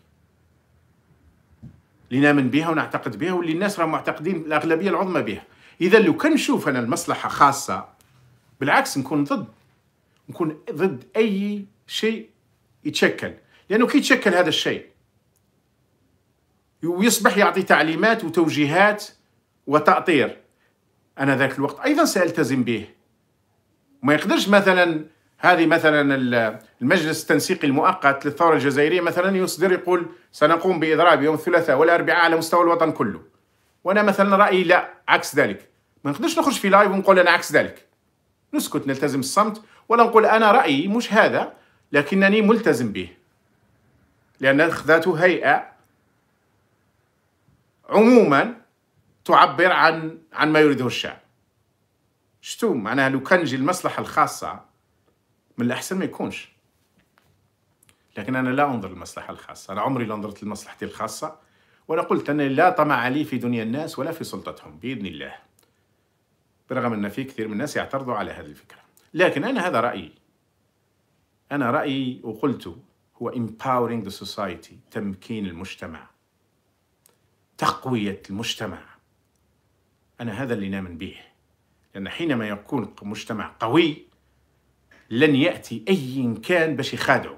اللي نامن بها ونعتقد بها واللي الناس راهم معتقدين الاغلبيه العظمى بها اذا لو كان نشوف انا المصلحه خاصه بالعكس نكون ضد نكون ضد اي شيء يتشكل لانه كي يتشكل هذا الشيء ويصبح يعطي تعليمات وتوجيهات وتأطير أنا ذاك الوقت أيضا سألتزم به ما يقدرش مثلا هذه مثلا المجلس التنسيقي المؤقت للثوره الجزائريه مثلا يصدر يقول سنقوم باضراب يوم الثلاثاء والاربعاء على مستوى الوطن كله وانا مثلا رايي لا عكس ذلك ما نقدرش نخرج في لايف ونقول انا عكس ذلك نسكت نلتزم الصمت ولا نقول انا رايي مش هذا لكنني ملتزم به لان ذات هيئه عموما تعبر عن عن ما يريده الشعب شتو معناها لو كان المصلحه الخاصه من الأحسن ما يكونش لكن أنا لا أنظر للمصلحة الخاصة أنا عمري لا نظرت لمصلحتي الخاصة ولا قلت أنا لا طمع لي في دنيا الناس ولا في سلطتهم بإذن الله برغم أن في كثير من الناس يعترضوا على هذه الفكرة لكن أنا هذا رأيي أنا رأيي وقلت هو empowering the society تمكين المجتمع تقوية المجتمع أنا هذا اللي نامن به لأن حينما يكون مجتمع قوي لن ياتي اي كان باش يخادعه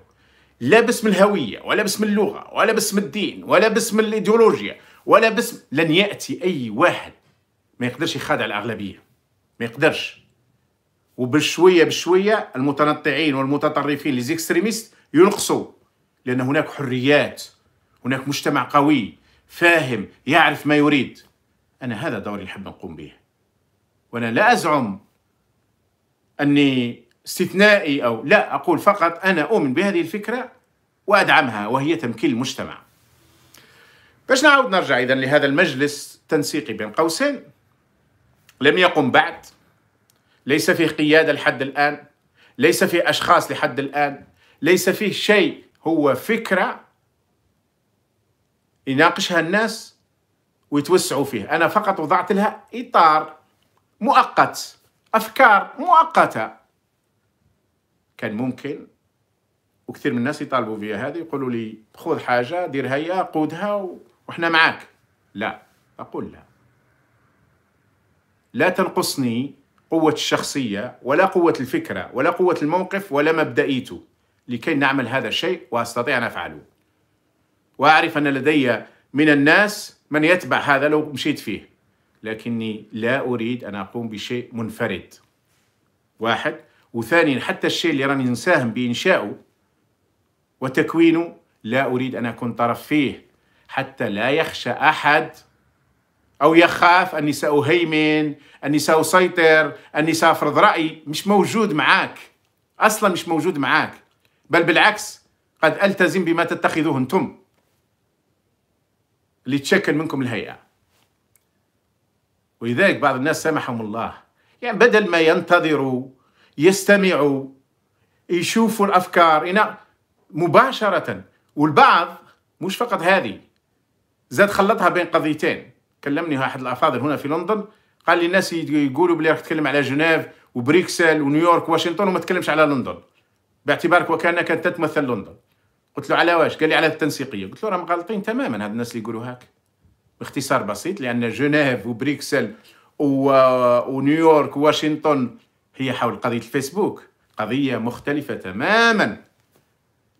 لا باسم الهويه ولا باسم اللغه ولا باسم الدين ولا باسم الايديولوجيا ولا باسم لن ياتي اي واحد ما يقدرش يخادع الاغلبيه ما يقدرش وبشويه بشويه المتنطعين والمتطرفين ليزيكستريميست ينقصوا لان هناك حريات هناك مجتمع قوي فاهم يعرف ما يريد انا هذا دوري اللي نحب نقوم به وانا لا ازعم اني استثنائي أو لا أقول فقط أنا أؤمن بهذه الفكرة وأدعمها وهي تمكين المجتمع باش نعود نرجع إذا لهذا المجلس التنسيقي بين قوسين لم يقم بعد ليس فيه قيادة لحد الآن ليس فيه أشخاص لحد الآن ليس فيه شيء هو فكرة يناقشها الناس ويتوسعوا فيه أنا فقط وضعت لها إطار مؤقت أفكار مؤقتة كان ممكن وكثير من الناس يطالبوا فيها هذه يقولوا لي خذ حاجه ديرها يا قودها واحنا معاك لا اقول لا لا تنقصني قوه الشخصيه ولا قوه الفكره ولا قوه الموقف ولا مبدئيته لكي نعمل هذا الشيء واستطيع ان افعله واعرف ان لدي من الناس من يتبع هذا لو مشيت فيه لكني لا اريد ان اقوم بشيء منفرد واحد وثانيا حتى الشيء اللي راني نساهم بإنشائه وتكوينه لا أريد أن أكون طرف فيه حتى لا يخشى أحد أو يخاف أني سأهيمن أني سأسيطر أني سأفرض رأيي مش موجود معاك أصلا مش موجود معاك بل بالعكس قد ألتزم بما تتخذوه أنتم اللي تشكل منكم الهيئة ولذلك بعض الناس سامحهم الله يعني بدل ما ينتظروا يستمعوا يشوفوا الافكار مباشره والبعض مش فقط هذه زاد خلطها بين قضيتين كلمني احد الافاضل هنا في لندن قال لي الناس يقولوا بلي راك تتكلم على جنيف وبريكسل ونيويورك وواشنطن وما تكلمش على لندن باعتبارك وكانك تتمثل لندن قلت له على واش قال لي على التنسيقيه قلت له راهم غالطين تماما هاد الناس اللي يقولوا هاك باختصار بسيط لان جنيف وبريكسل و... ونيويورك وواشنطن هي حول قضية الفيسبوك قضية مختلفة تماما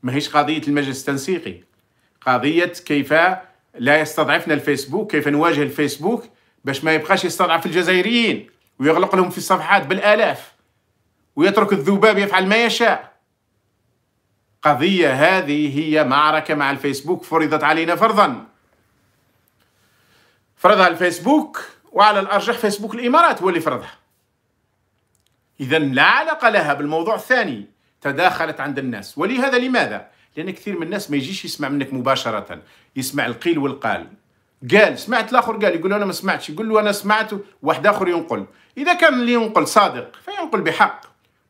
ماهيش قضية المجلس التنسيقي قضية كيف لا يستضعفنا الفيسبوك كيف نواجه الفيسبوك باش ما يبقاش يستضعف الجزائريين ويغلق لهم في الصفحات بالآلاف ويترك الذباب يفعل ما يشاء قضية هذه هي معركة مع الفيسبوك فرضت علينا فرضا فرضها الفيسبوك وعلى الأرجح فيسبوك الإمارات هو اللي فرضها إذا لا علاقة لها بالموضوع الثاني تداخلت عند الناس ولهذا لماذا؟ لأن كثير من الناس ما يجيش يسمع منك مباشرة يسمع القيل والقال قال سمعت الآخر قال يقول أنا ما سمعتش يقول له أنا سمعت واحد آخر ينقل إذا كان اللي ينقل صادق فينقل بحق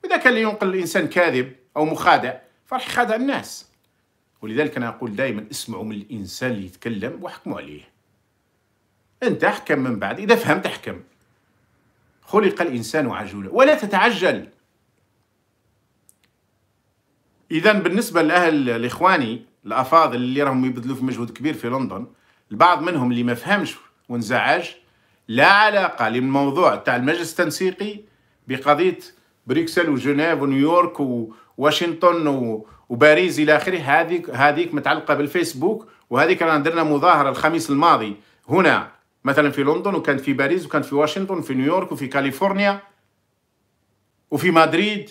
وإذا كان اللي ينقل الإنسان كاذب أو مخادع فراح يخادع الناس ولذلك أنا أقول دائما اسمعوا من الإنسان اللي يتكلم واحكموا عليه أنت احكم من بعد إذا فهمت احكم خلق الإنسان عجولا ولا تتعجل إذا بالنسبة لأهل الإخواني الأفاضل اللي راهم يبذلوا في مجهود كبير في لندن البعض منهم اللي ما فهمش وانزعج لا علاقة للموضوع تاع المجلس التنسيقي بقضية بريكسل وجنيف ونيويورك وواشنطن وباريس إلى آخره هذيك هذيك متعلقة بالفيسبوك وهذيك رانا درنا مظاهرة الخميس الماضي هنا مثلا في لندن وكان في باريس وكان في واشنطن وفي نيويورك وفي كاليفورنيا وفي مدريد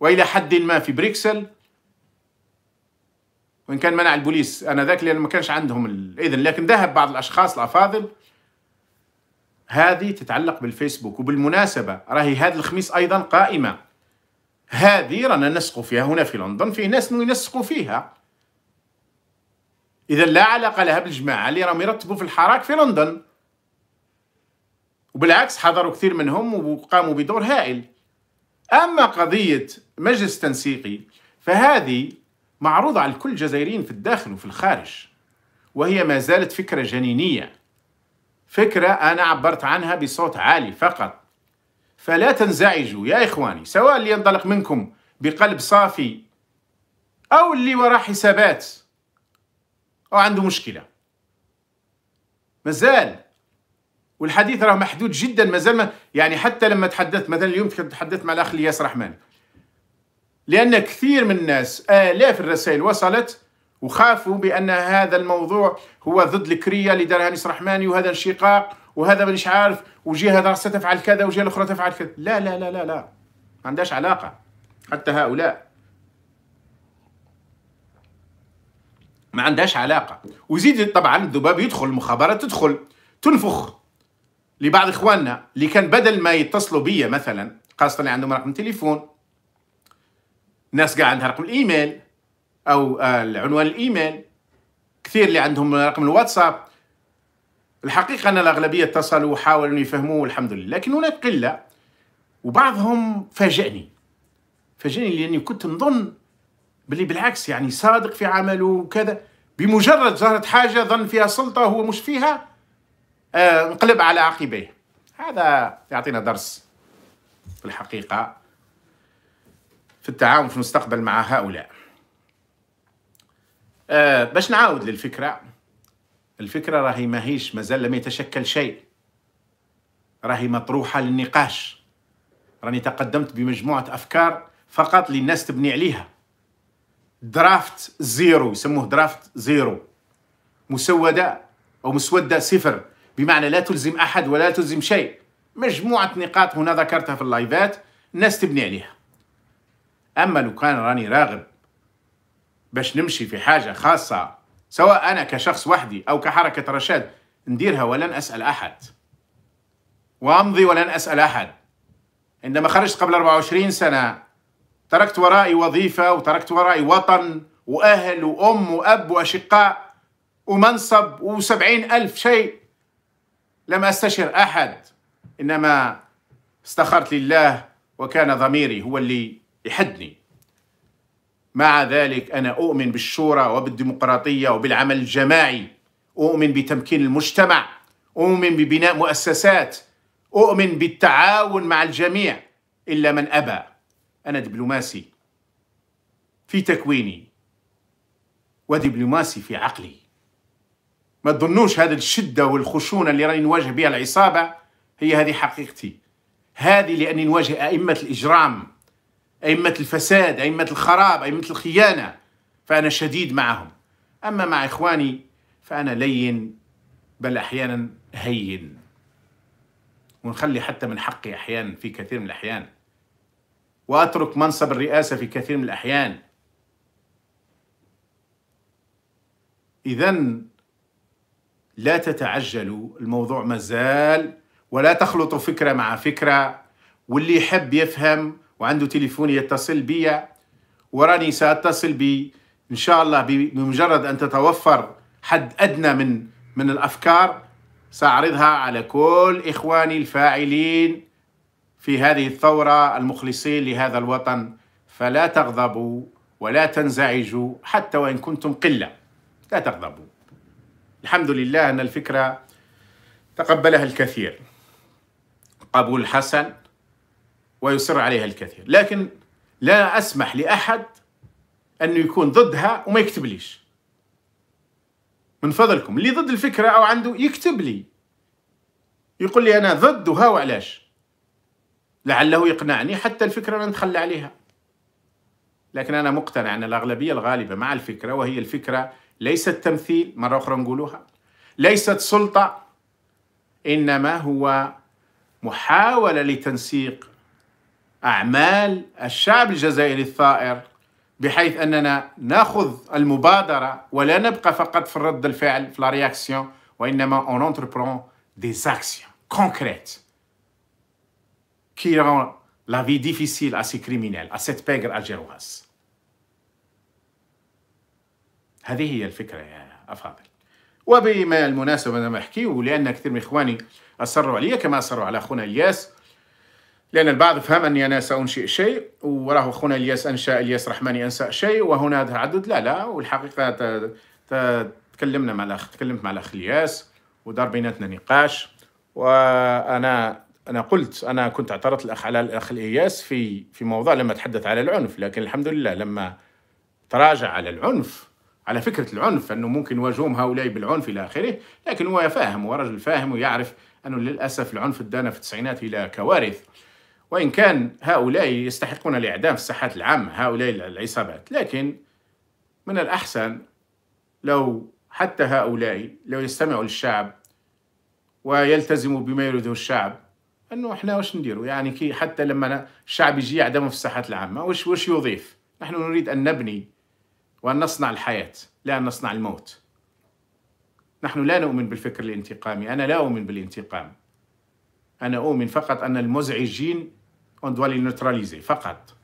والى حد ما في بريكسل وان كان منع البوليس انذاك لان ما كانش عندهم الاذن لكن ذهب بعض الاشخاص الافاضل هذه تتعلق بالفيسبوك وبالمناسبه راهي هذا الخميس ايضا قائمه هذه رانا نسقوا فيها هنا في لندن في ناس ينسقوا فيها إذا لا علاقة لها بالجماعة اللي راهم يرتبوا في الحراك في لندن وبالعكس حضروا كثير منهم وقاموا بدور هائل أما قضية مجلس تنسيقي فهذه معروضة على كل الجزائريين في الداخل وفي الخارج وهي ما زالت فكرة جنينية فكرة أنا عبرت عنها بصوت عالي فقط فلا تنزعجوا يا إخواني سواء اللي ينطلق منكم بقلب صافي أو اللي وراه حسابات أو عنده مشكلة مازال والحديث راه محدود جدا مازال ما يعني حتى لما تحدثت مثلا اليوم تحدثت مع الاخ الياس رحمن لان كثير من الناس الاف الرسائل وصلت وخافوا بان هذا الموضوع هو ضد الكريه اللي دارها نيس رحماني وهذا انشقاق وهذا مانيش عارف وجهه هذا ستفعل كذا وجهه الاخرى تفعل كذا لا لا لا لا لا ما عندهاش علاقه حتى هؤلاء ما عندهاش علاقه وزيد طبعا الذباب يدخل المخابرات تدخل تنفخ لبعض اخواننا اللي كان بدل ما يتصلوا بيا مثلا خاصه اللي عندهم رقم تليفون ناس قاع عندها رقم الايميل او عنوان الايميل كثير اللي عندهم رقم الواتساب الحقيقه ان الاغلبيه اتصلوا وحاولوا يفهموا والحمد لله لكن هناك قله وبعضهم فاجئني فاجئني لاني كنت نظن باللي بالعكس يعني صادق في عمله وكذا بمجرد ظهرت حاجه ظن فيها سلطه هو مش فيها آه انقلب على عقبيه هذا يعطينا درس في الحقيقه في التعاون في المستقبل مع هؤلاء آه باش نعاود للفكره الفكره راهي ماهيش مازال لم يتشكل شيء راهي مطروحه للنقاش راني تقدمت بمجموعه افكار فقط للناس تبني عليها درافت زيرو يسموه درافت زيرو مسودة أو مسودة صفر بمعنى لا تلزم أحد ولا تلزم شيء مجموعة نقاط هنا ذكرتها في اللايفات الناس تبني عليها أما لو كان راني راغب باش نمشي في حاجة خاصة سواء أنا كشخص وحدي أو كحركة رشاد نديرها ولن أسأل أحد وأمضي ولن أسأل أحد عندما خرجت قبل 24 سنة تركت ورائي وظيفة وتركت ورائي وطن وأهل وأم وأب وأشقاء ومنصب وسبعين ألف شيء لم أستشر أحد إنما استخرت لله وكان ضميري هو اللي يحدني مع ذلك أنا أؤمن بالشورى وبالديمقراطية وبالعمل الجماعي أؤمن بتمكين المجتمع أؤمن ببناء مؤسسات أؤمن بالتعاون مع الجميع إلا من أبى أنا دبلوماسي في تكويني ودبلوماسي في عقلي ما تظنوش هذه الشدة والخشونة اللي راني نواجه بها العصابة هي هذه حقيقتي هذه لأني نواجه أئمة الإجرام أئمة الفساد أئمة الخراب أئمة الخيانة فأنا شديد معهم أما مع إخواني فأنا لين بل أحيانا هين ونخلي حتى من حقي أحيانا في كثير من الأحيان وأترك منصب الرئاسة في كثير من الأحيان إذا لا تتعجلوا الموضوع مازال ولا تخلطوا فكرة مع فكرة واللي يحب يفهم وعنده تليفون يتصل بي وراني سأتصل بي إن شاء الله بمجرد أن تتوفر حد أدنى من من الأفكار سأعرضها على كل إخواني الفاعلين في هذه الثورة المخلصين لهذا الوطن فلا تغضبوا ولا تنزعجوا حتى وإن كنتم قلة لا تغضبوا الحمد لله أن الفكرة تقبلها الكثير قبول حسن ويصر عليها الكثير لكن لا أسمح لأحد أنه يكون ضدها وما يكتب ليش من فضلكم اللي ضد الفكرة أو عنده يكتب لي يقول لي أنا ضد وها وعلاش لعله يقنعني حتى الفكرة نتخلى عليها لكن أنا مقتنع أن الأغلبية الغالبة مع الفكرة وهي الفكرة ليست تمثيل مرة أخرى نقولها ليست سلطة إنما هو محاولة لتنسيق أعمال الشعب الجزائري الثائر بحيث أننا نأخذ المبادرة ولا نبقى فقط في الرد الفعل في لا رياكسيون وإنما on entreprend des actions concrètes qui rend la vie difficile à ces criminels, à cette pègre algéroise. هذه هي الفكرة يا أفاضل وبما المناسبة أنا أحكي ولأن كثير من إخواني أصروا علي كما أصروا على أخونا إلياس لأن البعض فهم أني أنا سأنشئ شيء وراه أخونا إلياس أنشأ إلياس رحماني أنشأ شيء وهنا تعدد لا لا والحقيقة تكلمنا مع الأخ تكلمت مع الأخ إلياس ودار بيناتنا نقاش وأنا انا قلت انا كنت اعترضت الاخ على الاخ الاياس في في موضوع لما تحدث على العنف لكن الحمد لله لما تراجع على العنف على فكره العنف انه ممكن يواجههم هؤلاء بالعنف الى اخره لكن هو فاهم هو رجل فاهم ويعرف انه للاسف العنف ادانا في التسعينات الى كوارث وان كان هؤلاء يستحقون الاعدام في الساحات العامه هؤلاء العصابات لكن من الاحسن لو حتى هؤلاء لو يستمعوا للشعب ويلتزموا بما يريده الشعب انه احنا واش نديروا يعني كي حتى لما الشعب يجي يعدمه في الساحات العامه واش واش يضيف نحن نريد ان نبني وان نصنع الحياه لا ان نصنع الموت نحن لا نؤمن بالفكر الانتقامي انا لا اؤمن بالانتقام انا اؤمن فقط ان المزعجين اون دوالي نوتراليزي فقط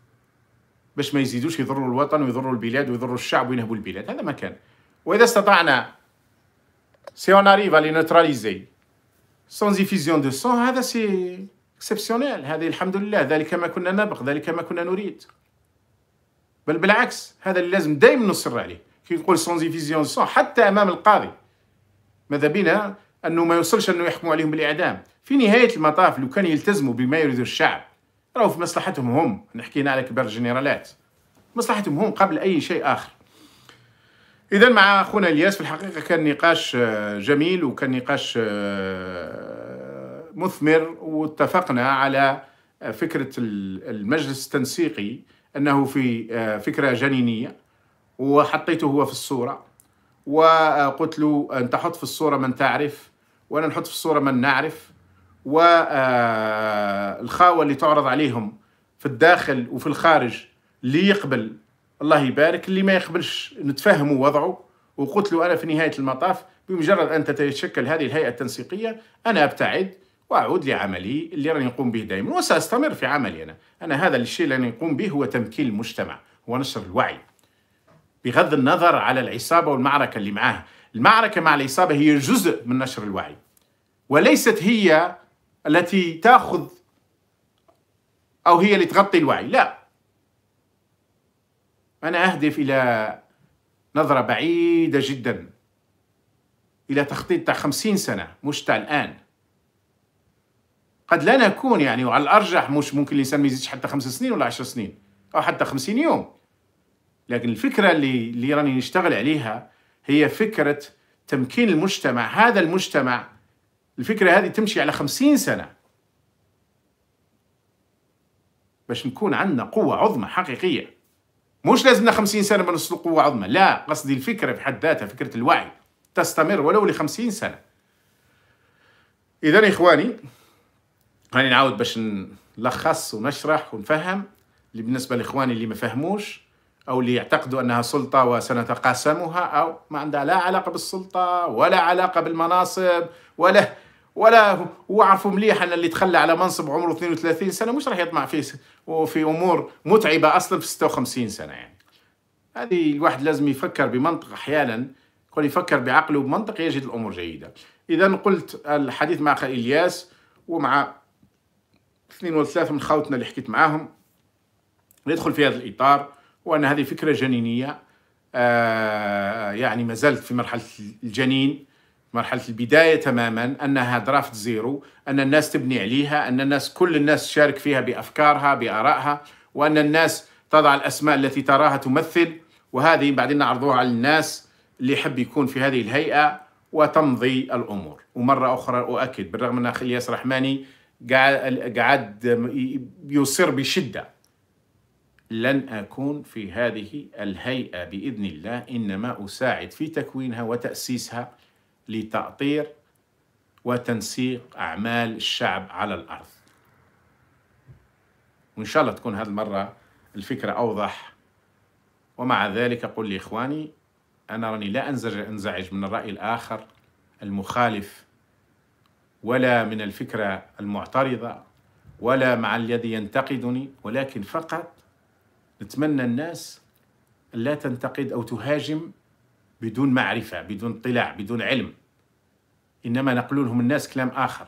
باش ما يزيدوش يضروا الوطن ويضروا البلاد ويضروا الشعب وينهبوا البلاد هذا ما كان واذا استطعنا سي اون اريف لي سونز إفيزيون دو سون هذا سي اكسبسيونيل هذه الحمد لله ذلك ما كنا نبغ ذلك ما كنا نريد بل بالعكس هذا اللي لازم دائما نصر عليه كي نقول سونز إفيزيون سون حتى أمام القاضي ماذا بنا أنه ما يوصلش أنه يحكموا عليهم بالإعدام في نهاية المطاف لو كان يلتزموا بما يريد الشعب راهو في مصلحتهم هم نحكينا على كبار الجنرالات مصلحتهم هم قبل أي شيء آخر اذا مع اخونا الياس في الحقيقه كان نقاش آه، جميل وكان نقاش آه، مثمر واتفقنا على آه، فكره المجلس التنسيقي انه في فكره جنينيه وحطيته هو في الصوره وقلت له انت حط في الصوره من تعرف وانا نحط في الصوره من نعرف والخاوه اللي تعرض عليهم في الداخل وفي الخارج ليقبل الله يبارك اللي ما يقبلش نتفهموا وضعه وقلت له انا في نهايه المطاف بمجرد ان تتشكل هذه الهيئه التنسيقيه انا ابتعد واعود لعملي اللي راني نقوم به دائما وساستمر في عملي انا، انا هذا الشيء اللي راني نقوم به هو تمكين المجتمع، هو نشر الوعي. بغض النظر على العصابه والمعركه اللي معاها، المعركه مع العصابه هي جزء من نشر الوعي. وليست هي التي تاخذ او هي اللي تغطي الوعي، لا، أنا أهدف إلى نظرة بعيدة جدا إلى تخطيط تاع خمسين سنة مش تاع الآن قد لا نكون يعني وعلى الأرجح مش ممكن الإنسان ما يزيدش حتى خمس سنين ولا عشر سنين أو حتى خمسين يوم لكن الفكرة اللي, اللي راني نشتغل عليها هي فكرة تمكين المجتمع هذا المجتمع الفكرة هذه تمشي على خمسين سنة باش نكون عندنا قوة عظمى حقيقية مش لازمنا 50 سنه ما قوة عظمه لا قصدي الفكره في حد ذاتها فكره الوعي تستمر ولو ل 50 سنه اذا اخواني راني نعاود باش نلخص ونشرح ونفهم اللي بالنسبه لاخواني اللي ما فهموش او اللي يعتقدوا انها سلطه وسنتقاسمها او ما عندها لا علاقه بالسلطه ولا علاقه بالمناصب ولا ولا هو عارفه مليح ان اللي تخلى على منصب عمره 32 سنه مش راح يطمع فيه وفي امور متعبه اصلا في 56 سنه يعني هذه الواحد لازم يفكر بمنطق احيانا كل يفكر بعقله وبمنطق يجد الامور جيده اذا قلت الحديث مع اخي الياس ومع اثنين وثلاثة من خاوتنا اللي حكيت معاهم ندخل في هذا الاطار وان هذه فكره جنينيه آه يعني ما زلت في مرحله الجنين مرحله البدايه تماما انها درافت زيرو ان الناس تبني عليها ان الناس كل الناس تشارك فيها بافكارها بارائها وان الناس تضع الاسماء التي تراها تمثل وهذه بعدين نعرضوها على الناس اللي يحب يكون في هذه الهيئه وتمضي الامور ومره اخرى اؤكد بالرغم ان اخي الياس رحماني قعد يصر بشده لن اكون في هذه الهيئه باذن الله انما اساعد في تكوينها وتاسيسها لتأطير وتنسيق أعمال الشعب على الأرض وإن شاء الله تكون هذه المرة الفكرة أوضح ومع ذلك أقول لإخواني أنا راني لا أنزعج من الرأي الآخر المخالف ولا من الفكرة المعترضة ولا مع الذي ينتقدني ولكن فقط نتمنى الناس لا تنتقد أو تهاجم بدون معرفة بدون اطلاع بدون علم إنما نقول لهم الناس كلام آخر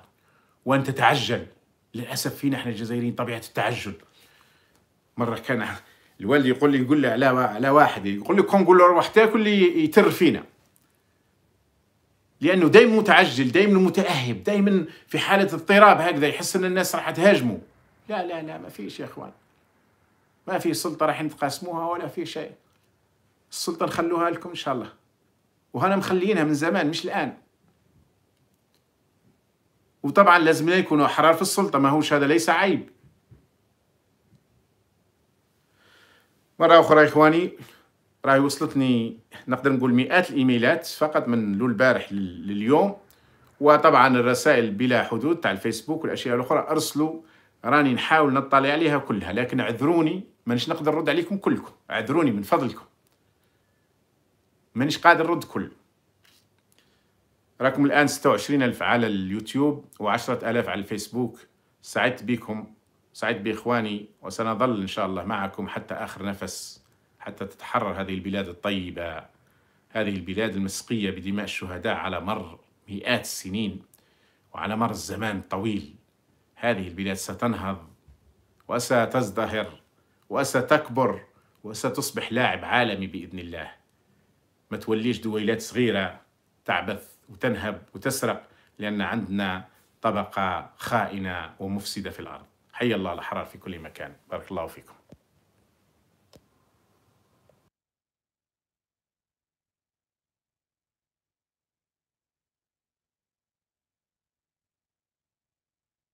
وأن تتعجل للأسف فينا احنا الجزائريين طبيعة التعجل مرة كان الوالد يقول لي يقول لي على على واحد يقول لي كون قول روح تاكل يتر فينا لانه دائما متعجل دائما متاهب دائما في حاله اضطراب هكذا يحس ان الناس راح تهاجمه لا لا لا ما فيش يا اخوان ما في سلطه راح نتقاسموها ولا في شيء السلطه نخلوها لكم ان شاء الله وهنا مخليينها من زمان مش الآن وطبعا لازم يكونوا أحرار في السلطة ما هوش هذا ليس عيب مرة أخرى إخواني راهي وصلتني نقدر نقول مئات الإيميلات فقط من لول البارح لليوم وطبعا الرسائل بلا حدود تاع الفيسبوك والأشياء الأخرى أرسلوا راني نحاول نطلع عليها كلها لكن اعذروني مانيش نقدر نرد عليكم كلكم اعذروني من فضلكم مانيش قادر نرد كل راكم الآن 26 ألف على اليوتيوب و10 ألاف على الفيسبوك سعدت بكم سعدت بإخواني وسنظل إن شاء الله معكم حتى آخر نفس حتى تتحرر هذه البلاد الطيبة هذه البلاد المسقية بدماء الشهداء على مر مئات السنين وعلى مر الزمان الطويل هذه البلاد ستنهض وستزدهر وستكبر وستصبح لاعب عالمي بإذن الله ما توليش دويلات صغيرة تعبث وتنهب وتسرق لأن عندنا طبقة خائنة ومفسدة في الأرض حي الله الأحرار في كل مكان بارك الله فيكم